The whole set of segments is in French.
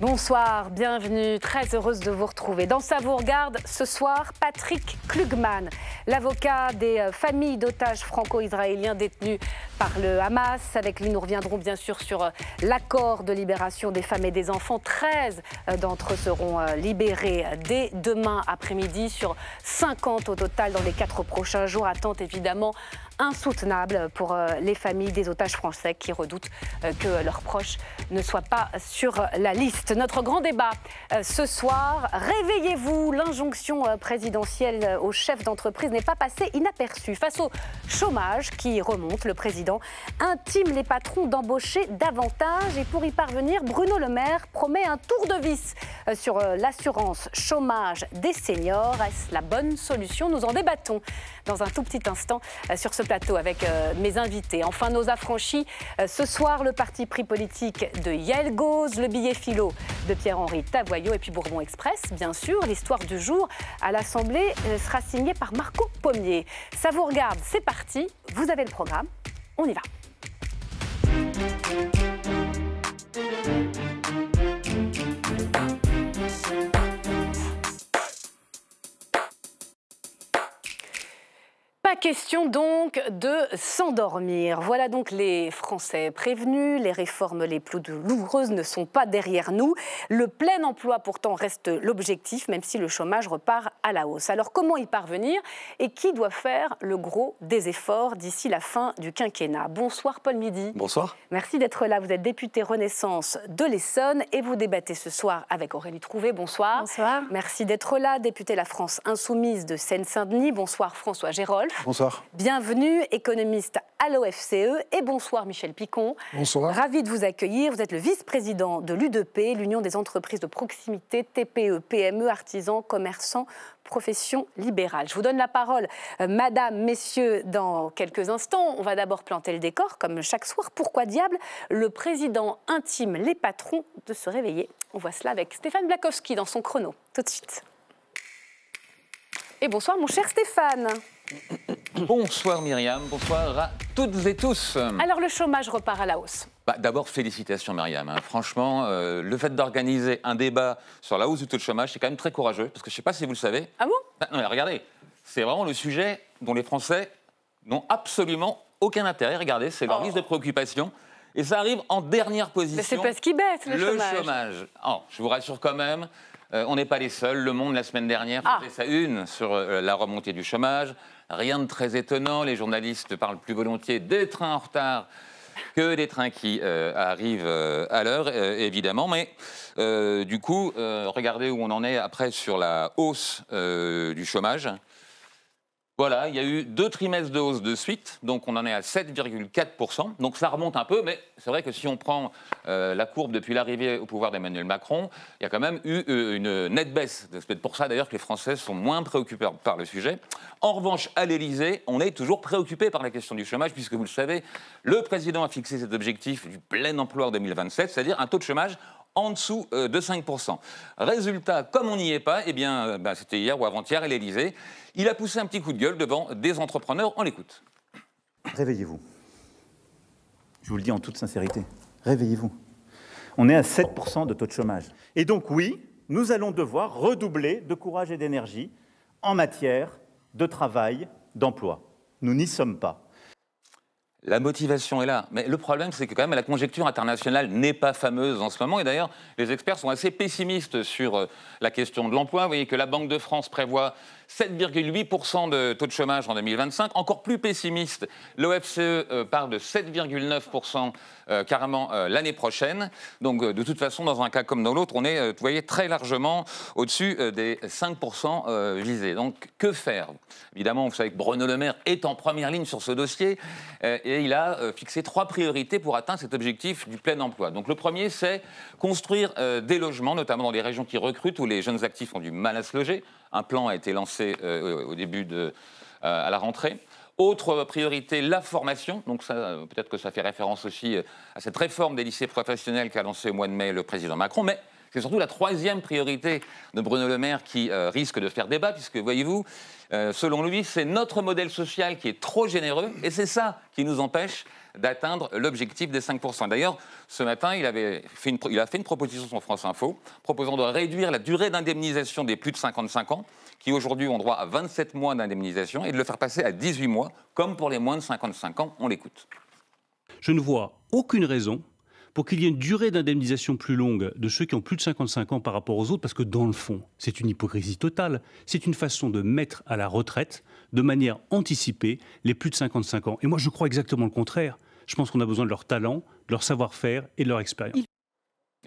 Bonsoir, bienvenue, très heureuse de vous retrouver. Dans sa vous regarde ce soir, Patrick Klugman, l'avocat des euh, familles d'otages franco-israéliens détenus par le Hamas. Avec lui, nous reviendrons bien sûr sur euh, l'accord de libération des femmes et des enfants. 13 euh, d'entre eux seront libérés dès demain après-midi sur 50 au total dans les quatre prochains jours. Attente évidemment insoutenable pour euh, les familles des otages français qui redoutent euh, que leurs proches ne soient pas sur la liste. Notre grand débat euh, ce soir, réveillez-vous, l'injonction présidentielle aux chefs d'entreprise n'est pas passée inaperçue. Face au chômage qui remonte, le président intime les patrons d'embaucher davantage et pour y parvenir, Bruno Le Maire promet un tour de vis sur l'assurance chômage des seniors. Est-ce la bonne solution Nous en débattons dans un tout petit instant sur ce plateau avec euh, mes invités. Enfin, nos affranchis. Euh, ce soir, le parti pris politique de yelgoz le billet philo de Pierre-Henri Tavoyot et puis Bourbon Express, bien sûr. L'histoire du jour à l'Assemblée euh, sera signée par Marco Pommier. Ça vous regarde, c'est parti. Vous avez le programme. On y va. La question donc de s'endormir. Voilà donc les Français prévenus, les réformes les plus douloureuses ne sont pas derrière nous. Le plein emploi pourtant reste l'objectif, même si le chômage repart à la hausse. Alors comment y parvenir et qui doit faire le gros des efforts d'ici la fin du quinquennat Bonsoir Paul Midi. Bonsoir. Merci d'être là. Vous êtes député Renaissance de l'Essonne et vous débattez ce soir avec Aurélie Trouvé. Bonsoir. Bonsoir. Merci d'être là, député La France Insoumise de Seine-Saint-Denis. Bonsoir François Gérolf. Bonsoir. Bienvenue, économiste à l'OFCE et bonsoir Michel Picon. Bonsoir. Ravi de vous accueillir. Vous êtes le vice-président de l'UDP, l'Union des entreprises de proximité, TPE, PME, artisans, commerçants, professions libérales. Je vous donne la parole, euh, madame, messieurs, dans quelques instants. On va d'abord planter le décor, comme chaque soir. Pourquoi diable le président intime les patrons de se réveiller On voit cela avec Stéphane Blakowski dans son chrono. Tout de suite. Et bonsoir mon cher Stéphane. Bonsoir Myriam, bonsoir à toutes et tous. Alors le chômage repart à la hausse. Bah, d'abord, félicitations Myriam. Hein. Franchement, euh, le fait d'organiser un débat sur la hausse du taux de chômage, c'est quand même très courageux, parce que je ne sais pas si vous le savez. Ah bon bah, Non, mais regardez, c'est vraiment le sujet dont les Français n'ont absolument aucun intérêt. Regardez, c'est leur oh. liste de préoccupations. Et ça arrive en dernière position. Mais c'est parce qu'il baisse, le, le chômage. Oh, je vous rassure quand même, euh, on n'est pas les seuls. Le Monde, la semaine dernière, ah. faisait fait sa une sur euh, la remontée du chômage. Rien de très étonnant, les journalistes parlent plus volontiers des trains en retard que des trains qui euh, arrivent euh, à l'heure, euh, évidemment. Mais du coup, regardez où on en est après sur la hausse du chômage. Voilà, il y a eu deux trimestres de hausse de suite, donc on en est à 7,4%. Donc ça remonte un peu, mais c'est vrai que si on prend euh, la courbe depuis l'arrivée au pouvoir d'Emmanuel Macron, il y a quand même eu euh, une nette baisse. C'est peut-être pour ça d'ailleurs que les Français sont moins préoccupés par le sujet. En revanche, à l'Élysée, on est toujours préoccupé par la question du chômage, puisque vous le savez, le président a fixé cet objectif du plein emploi en 2027, c'est-à-dire un taux de chômage en dessous euh, de 5%. Résultat, comme on n'y est pas, eh bien, euh, bah, c'était hier ou avant-hier à l'Elysée, il a poussé un petit coup de gueule devant des entrepreneurs. On l'écoute. Réveillez-vous. Je vous le dis en toute sincérité, réveillez-vous. On est à 7% de taux de chômage. Et donc oui, nous allons devoir redoubler de courage et d'énergie en matière de travail, d'emploi. Nous n'y sommes pas. La motivation est là. Mais le problème, c'est que quand même, la conjecture internationale n'est pas fameuse en ce moment. Et d'ailleurs, les experts sont assez pessimistes sur euh, la question de l'emploi. Vous voyez que la Banque de France prévoit 7,8% de taux de chômage en 2025. Encore plus pessimiste, l'OFCE euh, parle de 7,9% euh, carrément euh, l'année prochaine. Donc de toute façon, dans un cas comme dans l'autre, on est, vous voyez, très largement au-dessus des 5% visés. Donc que faire Évidemment, vous savez que Bruno Le Maire est en première ligne sur ce dossier et il a fixé trois priorités pour atteindre cet objectif du plein emploi. Donc le premier, c'est construire des logements, notamment dans les régions qui recrutent où les jeunes actifs ont du mal à se loger. Un plan a été lancé euh, euh, au début de, euh, à la rentrée. Autre priorité, la formation. Donc ça, peut-être que ça fait référence aussi à cette réforme des lycées professionnels qu'a lancée au mois de mai le président Macron. Mais c'est surtout la troisième priorité de Bruno Le Maire qui risque de faire débat, puisque, voyez-vous, selon lui, c'est notre modèle social qui est trop généreux, et c'est ça qui nous empêche d'atteindre l'objectif des 5%. D'ailleurs, ce matin, il, avait fait il a fait une proposition sur France Info proposant de réduire la durée d'indemnisation des plus de 55 ans, qui aujourd'hui ont droit à 27 mois d'indemnisation, et de le faire passer à 18 mois, comme pour les moins de 55 ans. On l'écoute. Je ne vois aucune raison pour qu'il y ait une durée d'indemnisation plus longue de ceux qui ont plus de 55 ans par rapport aux autres, parce que dans le fond, c'est une hypocrisie totale. C'est une façon de mettre à la retraite, de manière anticipée, les plus de 55 ans. Et moi, je crois exactement le contraire. Je pense qu'on a besoin de leur talent, de leur savoir-faire et de leur expérience.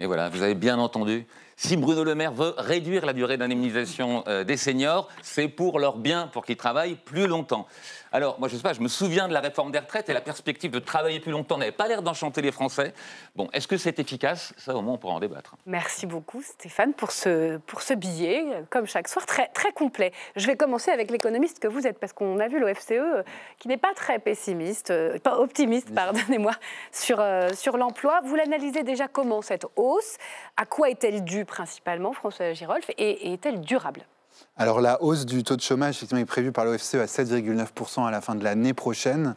Et voilà, vous avez bien entendu si Bruno Le Maire veut réduire la durée d'indemnisation euh, des seniors, c'est pour leur bien, pour qu'ils travaillent plus longtemps. Alors, moi, je ne sais pas, je me souviens de la réforme des retraites et la perspective de travailler plus longtemps n'avait pas l'air d'enchanter les Français. Bon, est-ce que c'est efficace Ça, au moins, on pourra en débattre. Merci beaucoup, Stéphane, pour ce, pour ce billet, comme chaque soir, très, très complet. Je vais commencer avec l'économiste que vous êtes, parce qu'on a vu l'OFCE e, euh, qui n'est pas très pessimiste, euh, pas optimiste, pardonnez-moi, sur, sur l'emploi. Vous l'analysez déjà comment cette hausse À quoi est-elle due principalement, François Girolf, et, est-elle durable alors la hausse du taux de chômage effectivement, est prévue par l'OFCE à 7,9% à la fin de l'année prochaine.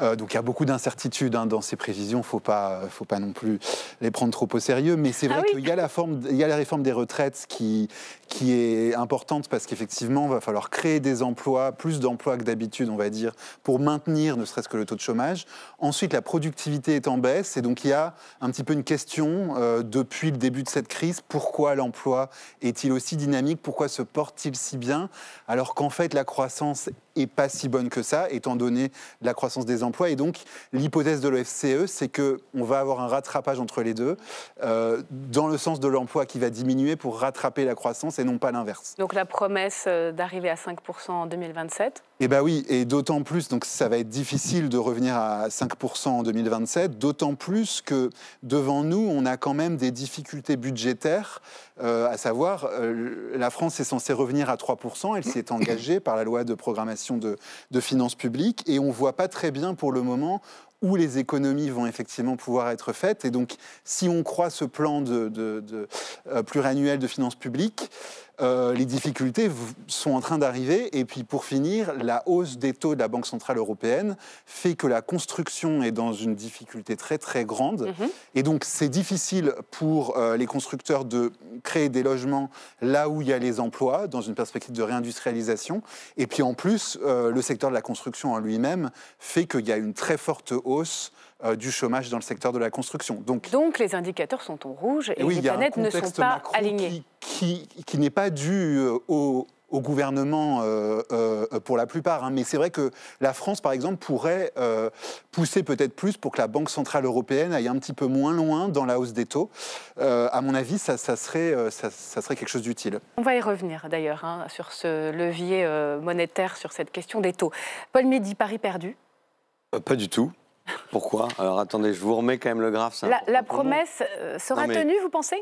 Euh, donc il y a beaucoup d'incertitudes hein, dans ces prévisions, il ne euh, faut pas non plus les prendre trop au sérieux. Mais c'est ah vrai qu'il y, a la y a la réforme des retraites qui, qui est importante parce qu'effectivement, il va falloir créer des emplois, plus d'emplois que d'habitude, on va dire, pour maintenir ne serait-ce que le taux de chômage. Ensuite, la productivité est en baisse et donc il y a un petit peu une question euh, depuis le début de cette crise, pourquoi l'emploi est-il aussi dynamique Pourquoi se porte si bien alors qu'en fait la croissance est pas si bonne que ça, étant donné la croissance des emplois. Et donc, l'hypothèse de l'OFCE, c'est qu'on va avoir un rattrapage entre les deux, euh, dans le sens de l'emploi qui va diminuer pour rattraper la croissance et non pas l'inverse. Donc, la promesse euh, d'arriver à 5% en 2027 Eh bien oui, et d'autant plus, donc ça va être difficile de revenir à 5% en 2027, d'autant plus que devant nous, on a quand même des difficultés budgétaires, euh, à savoir, la France est censée revenir à 3%, elle s'est engagée par la loi de programmation de, de finances publiques. Et on ne voit pas très bien pour le moment où les économies vont effectivement pouvoir être faites. Et donc, si on croit ce plan de, euh, pluriannuel de finances publiques, euh, les difficultés sont en train d'arriver. Et puis, pour finir, la hausse des taux de la Banque centrale européenne fait que la construction est dans une difficulté très très grande. Mhm. Et donc, c'est difficile pour euh, les constructeurs de créer des logements là où il y a les emplois, dans une perspective de réindustrialisation. Et puis, en plus, le secteur de la construction en lui-même fait qu'il y a une très forte hausse hausse euh, du chômage dans le secteur de la construction. Donc, Donc les indicateurs sont en rouge et eh les planètes ne sont pas alignées. Qui, qui, qui n'est pas dû euh, au, gouvernement euh, pour la plupart. Hein. Mais c'est vrai que la France, par exemple, pourrait pousser peut-être plus pour que la Banque centrale européenne aille un petit peu moins loin dans la hausse des taux. à mon avis, ça, serait, ça, serait quelque chose d'utile. On va y revenir d'ailleurs hein, sur ce levier monétaire, sur cette question des taux. Paul Midi, Paris perdu Pas du tout. Pourquoi Alors attendez, je vous remets quand même le graphe. La, promesse euh, sera tenue, vous pensez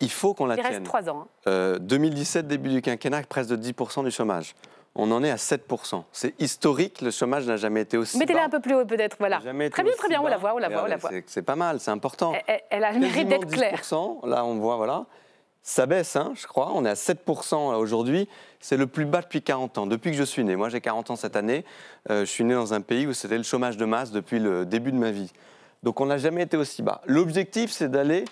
Il faut qu'on la tienne. Il reste trois ans. 2017, hein. euh, début du quinquennat, presque de 10% du chômage. On en est à 7%. C'est historique, le chômage n'a jamais été aussi Mettez-la un peu plus haut peut-être, voilà. Très bien, très bien, on la voit, on la eh voit, on la voit. C'est pas mal, c'est important. Elle, a le mérite d'être claire. Là, on voit, voilà. Ça baisse, hein, je crois. On est à 7% aujourd'hui c'est le plus bas depuis 40 ans, depuis que je suis né. Moi, j'ai 40 ans cette année. Euh, je suis né dans un pays où c'était le chômage de masse depuis le début de ma vie. Donc, on n'a jamais été aussi bas. L'objectif, c'est d'aller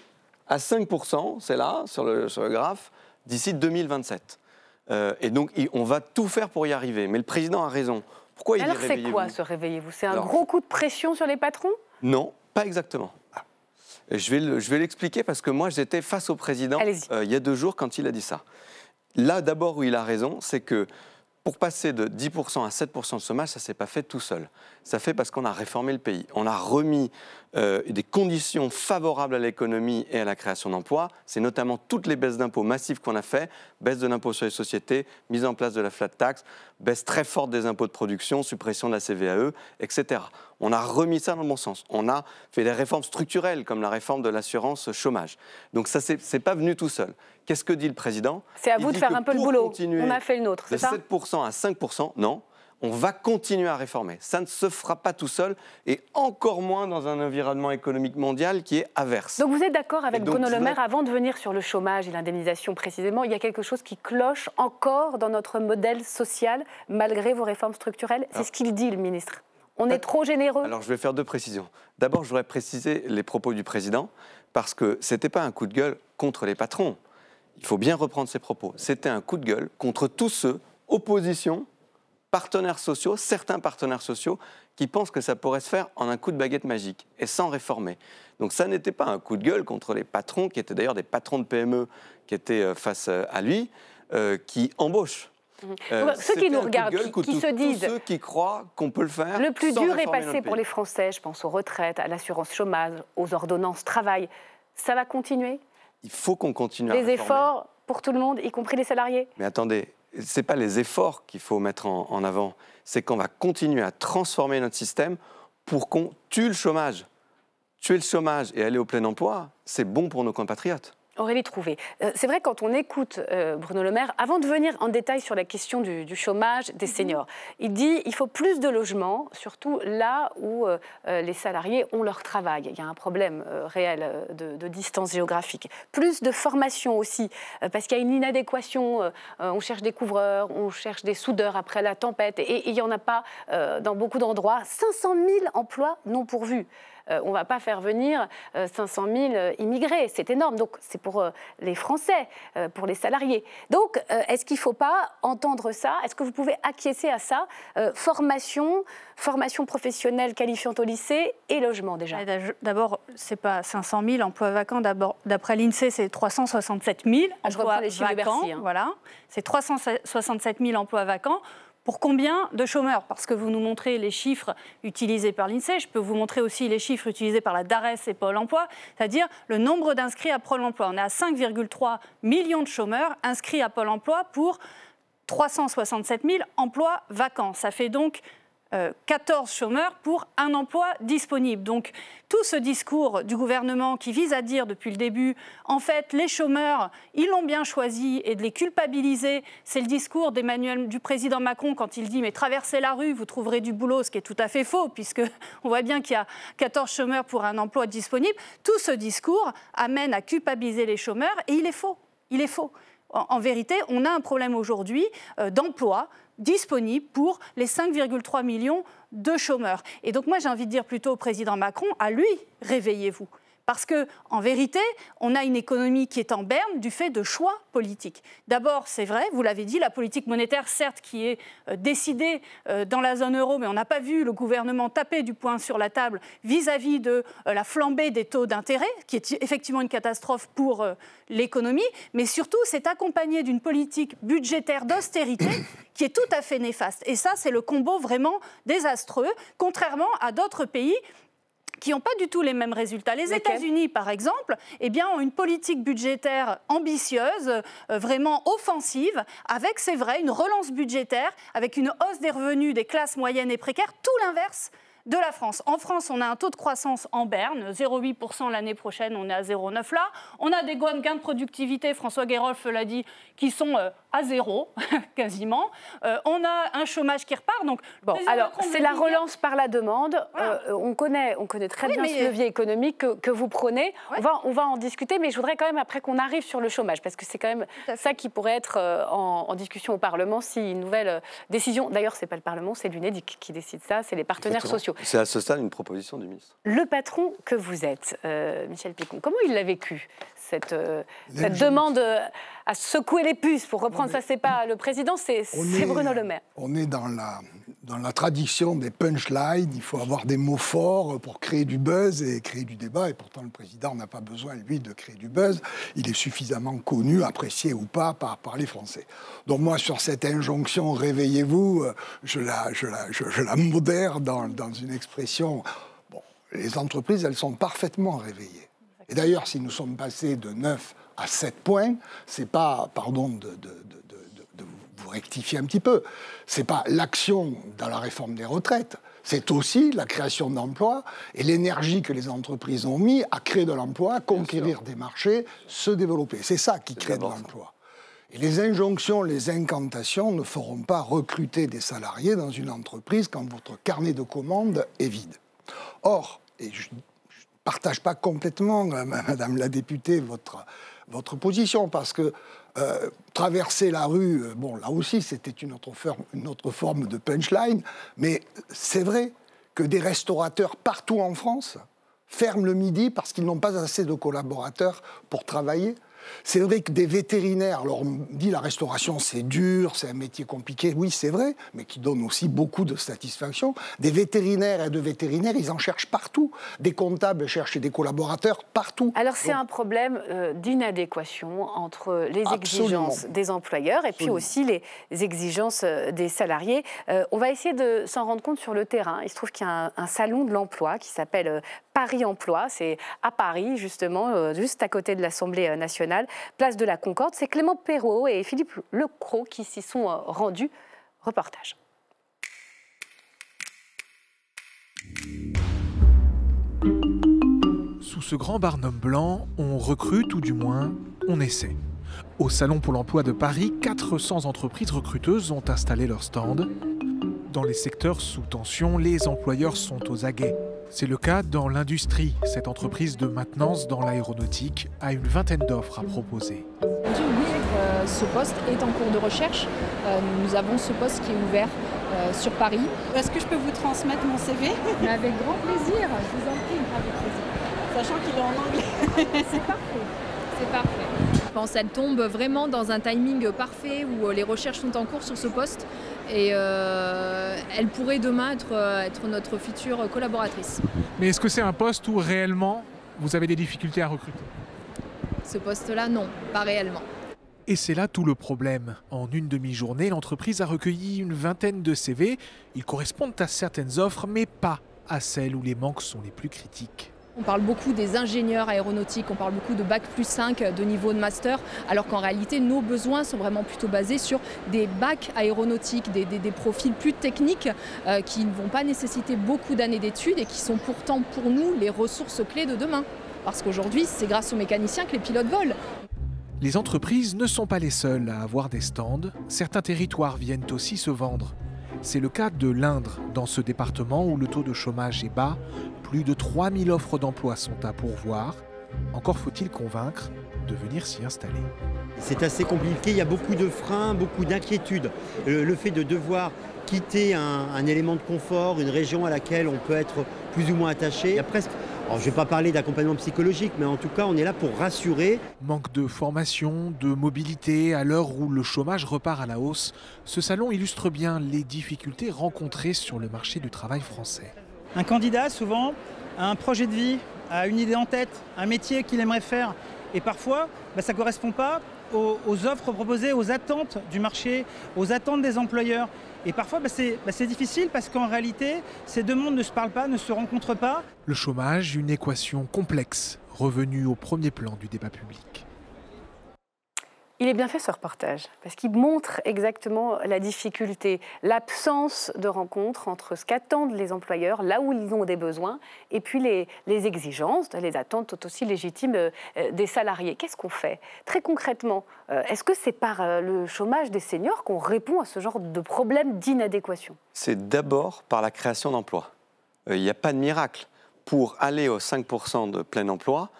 à 5%, c'est là, sur le, graphe, d'ici 2027. Euh, et donc, on va tout faire pour y arriver. Mais le président a raison. Pourquoi Alors, il Alors, c'est quoi se réveillez-vous C'est un gros coup de pression sur les patrons Non, pas exactement. Je vais l'expliquer parce que moi, j'étais face au président euh, il y a deux jours quand il a dit ça. Là, d'abord, où il a raison, c'est que pour passer de 10% à 7% de chômage, ça ne s'est pas fait tout seul. Ça fait parce qu'on a réformé le pays. On a remis euh, des conditions favorables à l'économie et à la création d'emplois. C'est notamment toutes les baisses d'impôts massives qu'on a fait, baisse de l'impôt sur les sociétés, mise en place de la flat tax, baisse très forte des impôts de production, suppression de la CVAE, etc. On a remis ça dans le bon sens. On a fait des réformes structurelles, comme la réforme de l'assurance chômage. Donc ça, c'est pas venu tout seul. Qu'est-ce que dit le président C'est à vous de faire un peu le boulot. On a fait le nôtre, c'est ça De 7% à 5%, non on va continuer à réformer. Ça ne se fera pas tout seul et encore moins dans un environnement économique mondial qui est averse. Donc vous êtes d'accord avec Le Maire, avant de venir sur le chômage et l'indemnisation précisément, il y a quelque chose qui cloche encore dans notre modèle social malgré vos réformes structurelles C'est ce qu'il dit le ministre. On est ah, trop généreux. Alors je vais faire deux précisions. D'abord, je voudrais préciser les propos du président parce que ce n'était pas un coup de gueule contre les patrons. Il faut bien reprendre ses propos. C'était un coup de gueule contre tous ceux, opposition partenaires sociaux, certains partenaires sociaux, qui pensent que ça pourrait se faire en un coup de baguette magique et sans réformer. Donc ça n'était pas un coup de gueule contre les patrons, qui étaient d'ailleurs des patrons de PME qui étaient euh, face euh, à lui, euh, qui embauchent. Mhm. ceux qui nous regardent, qui, se disent. ceux qui croient qu'on peut le faire. Le plus dur est passé pour les Français, je pense aux retraites, à l'assurance chômage, aux ordonnances travail. Ça va continuer Il faut qu'on continue Les efforts pour tout le monde, y compris les salariés. Mais attendez, ce n'est pas les efforts qu'il faut mettre en, en avant, c'est qu'on va continuer à transformer notre système pour qu'on tue le chômage. Tuer le chômage et aller au plein emploi, c'est bon pour nos compatriotes. Aurélie Trouvé, euh, c'est vrai quand on écoute euh, Bruno Le Maire, avant de venir en détail sur la question du, chômage des mhm. seniors, il dit il faut plus de logements, surtout là où euh, les salariés ont leur travail. Il y a un problème réel de, distance géographique. Plus de formation aussi, parce qu'il y a une inadéquation. on cherche des couvreurs, on cherche des soudeurs après la tempête, et, il n'y en a pas dans beaucoup d'endroits. 500 000 emplois non pourvus. Euh, on ne va pas faire venir 500 euh, 000 euh, immigrés. C'est énorme. Donc, c'est pour les Français, pour les salariés. Donc, est-ce qu'il ne faut pas entendre ça Est-ce que vous pouvez acquiescer à ça Formation, formation professionnelle qualifiante au lycée et logement déjà. D'abord, ce n'est pas 500 000 emplois vacants. D'après l'INSEE, c'est 367 000 emplois je reprends les chiffres De hein. Voilà, c'est 367 000 emplois vacants. Pour combien de chômeurs Parce que vous nous montrez les chiffres utilisés par l'INSEE, je peux vous montrer aussi les chiffres utilisés par la DARES et Pôle emploi, c'est-à-dire le nombre d'inscrits à Pôle emploi. On est à 5,3 millions de chômeurs inscrits à Pôle emploi pour 367 000 emplois vacants. Ça fait donc 14 euh, chômeurs pour un emploi disponible. Donc tout ce discours du gouvernement qui vise à dire depuis le début, en fait, les chômeurs, ils l'ont bien choisi et de les culpabiliser, c'est le discours d'Emmanuel, du président Macron quand il dit mais traversez la rue, vous trouverez du boulot, ce qui est tout à fait faux puisque on voit bien qu'il y a 14 chômeurs pour un emploi disponible. Tout ce discours amène à culpabiliser les chômeurs et il est faux. Il est faux. En, vérité, on a un problème aujourd'hui euh, d'emploi, disponible pour les 5,3 millions de chômeurs. Et donc moi j'ai envie de dire plutôt au président Macron, à lui, réveillez-vous. Parce que, en vérité, on a une économie qui est en berne du fait de choix politiques. D'abord, c'est vrai, vous l'avez dit, la politique monétaire, certes, qui est euh, décidée euh, dans la zone euro, mais on n'a pas vu le gouvernement taper du poing sur la table vis-à-vis -vis de euh, la flambée des taux d'intérêt, qui est effectivement une catastrophe pour l'économie. Mais surtout, c'est accompagné d'une politique budgétaire d'austérité qui est tout à fait néfaste. Et ça, c'est le combo vraiment désastreux, contrairement à d'autres pays qui n'ont pas du tout les mêmes résultats. Les États-Unis, par exemple, eh bien, ont une politique budgétaire ambitieuse, euh, vraiment offensive, avec, c'est vrai, une relance budgétaire, avec une hausse des revenus des classes moyennes et précaires, tout l'inverse de la France. En France, on a un taux de croissance en berne, 0,8% l'année prochaine, on est à 0,9 là. On a des gains de productivité, François Guérolfe l'a dit, qui sont euh, à zéro, quasiment. Euh, on a un chômage qui repart. Donc, bon, alors, c'est la relance par la demande. Euh, on, connaît, on connaît très bien ce levier économique que, vous prenez. On, va, on va en discuter, mais je voudrais quand même après qu'on arrive sur le chômage, parce que c'est quand même ça qui pourrait être en, discussion au Parlement si une nouvelle décision. D'ailleurs, c'est pas le Parlement, c'est l'UNEDIC qui décide ça, c'est les partenaires sociaux. C'est à ce stade une proposition du ministre. Le patron que vous êtes, euh, Michel Picon, comment il l'a vécu cette, euh, cette demande euh, à secouer les puces, pour reprendre ça, c'est pas le président, c'est Bruno Le Maire. On est dans la, dans la tradition des punchlines, il faut avoir des mots forts pour créer du buzz et créer du débat, et pourtant le président n'a pas besoin, lui, de créer du buzz, il est suffisamment connu, apprécié ou pas par, par les Français. Donc moi, sur cette injonction « réveillez-vous euh, », je la, je, la, je la modère dans, dans une expression... Bon, les entreprises, elles sont parfaitement réveillées et d'ailleurs, si nous sommes passés de 9 à 7 points, c'est pas, pardon de, de, vous rectifier un petit peu, c'est pas l'action dans la réforme des retraites, c'est aussi la création d'emplois et l'énergie que les entreprises ont mis à créer de l'emploi, conquérir des marchés, se développer. C'est ça qui crée de l'emploi. Et les injonctions, les incantations ne feront pas recruter des salariés dans une entreprise quand votre carnet de commandes est vide. Or, et je partage pas complètement, euh, Madame la députée, votre, votre position, parce que euh, traverser la rue, euh, bon, là aussi, c'était une autre, une autre forme de punchline, mais c'est vrai que des restaurateurs partout en France ferment le midi parce qu'ils n'ont pas assez de collaborateurs pour travailler. C'est vrai que des vétérinaires, alors on dit la restauration c'est dur, c'est un métier compliqué, oui c'est vrai, mais qui donne aussi beaucoup de satisfaction. Des vétérinaires et de vétérinaires, ils en cherchent partout. Des comptables cherchent des collaborateurs partout. Alors c'est un problème euh, d'inadéquation entre les exigences des employeurs et puis aussi les exigences euh, des salariés. Euh, on va essayer de s'en rendre compte sur le terrain. Il se trouve qu'il y a un salon de l'emploi qui s'appelle Paris Emploi. C'est à Paris, justement, euh, juste à côté de l'Assemblée euh, nationale, place de la Concorde. C'est Clément Perrault et Philippe Lecro qui s'y sont euh, rendus. Reportage. Sous ce grand barnum blanc, on recrute ou du moins on essaie. Au Salon pour l'emploi de Paris, 400 entreprises recruteuses ont installé leur stand. Dans les secteurs sous tension, les employeurs sont aux aguets. C'est le cas dans l'industrie. Cette entreprise de maintenance dans l'aéronautique a une vingtaine d'offres à proposer. Oui, euh, ce poste est en cours de recherche. Euh, nous avons ce poste qui est ouvert euh, sur Paris. Est-ce que je peux vous transmettre mon CV Avec grand plaisir, je vous en prie. Avec plaisir. Sachant qu'il est en anglais. C'est parfait. C'est parfait. Je pense qu'elle tombe vraiment dans un timing parfait où les recherches sont en cours sur ce poste. Et euh, elle pourrait demain euh, être notre future collaboratrice. Mais est-ce que c'est un poste où réellement vous avez des difficultés à recruter Ce poste-là, non, pas réellement. Et c'est là tout le problème. En une demi-journée, l'entreprise a recueilli une vingtaine de CV. Ils correspondent à certaines offres, mais pas à celles où les manques sont les plus critiques. On parle beaucoup des ingénieurs aéronautiques, on parle beaucoup de bac plus 5 de niveau de master, alors qu'en réalité, nos besoins sont vraiment plutôt basés sur des bacs aéronautiques, des, profils plus techniques euh, qui ne vont pas nécessiter beaucoup d'années d'études et qui sont pourtant pour nous les ressources clés de demain. Parce qu'aujourd'hui, c'est grâce aux mécaniciens que les pilotes volent. Les entreprises ne sont pas les seules à avoir des stands. Certains territoires viennent aussi se vendre. C'est le cas de l'Indre, dans ce département où le taux de chômage est bas, plus de 3000 offres d'emploi sont à pourvoir. Encore faut-il convaincre de venir s'y installer. C'est assez compliqué, il y a beaucoup de freins, beaucoup d'inquiétudes. Euh, le, fait de devoir quitter un, élément de confort, une région à laquelle on peut être plus ou moins attaché, il je ne vais pas parler d'accompagnement psychologique, mais en tout cas, on est là pour rassurer. Manque de formation, de mobilité, à l'heure où le chômage repart à la hausse, ce salon illustre bien les difficultés rencontrées sur le marché du travail français. Un candidat, souvent, a un projet de vie, a une idée en tête, un métier qu'il aimerait faire, et parfois, bah, ça ne correspond pas aux offres proposées, aux attentes du marché, aux attentes des employeurs. Et parfois, bah, bah, c'est difficile parce qu'en réalité, ces deux mondes ne se parlent pas, ne se rencontrent pas. Le chômage, une équation complexe, revenue au premier plan du débat public. Il est bien fait ce reportage, parce qu'il montre exactement la difficulté, l'absence de rencontre entre ce qu'attendent les employeurs, là où ils ont des besoins, et puis les, exigences, les attentes tout aussi légitimes euh, des salariés. Qu'est-ce qu'on fait Très concrètement, euh, est-ce que c'est par euh, le chômage des seniors qu'on répond à ce genre de problème d'inadéquation C'est d'abord par la création d'emplois. Il n'y a pas de miracle. Pour aller aux 5% de plein emploi,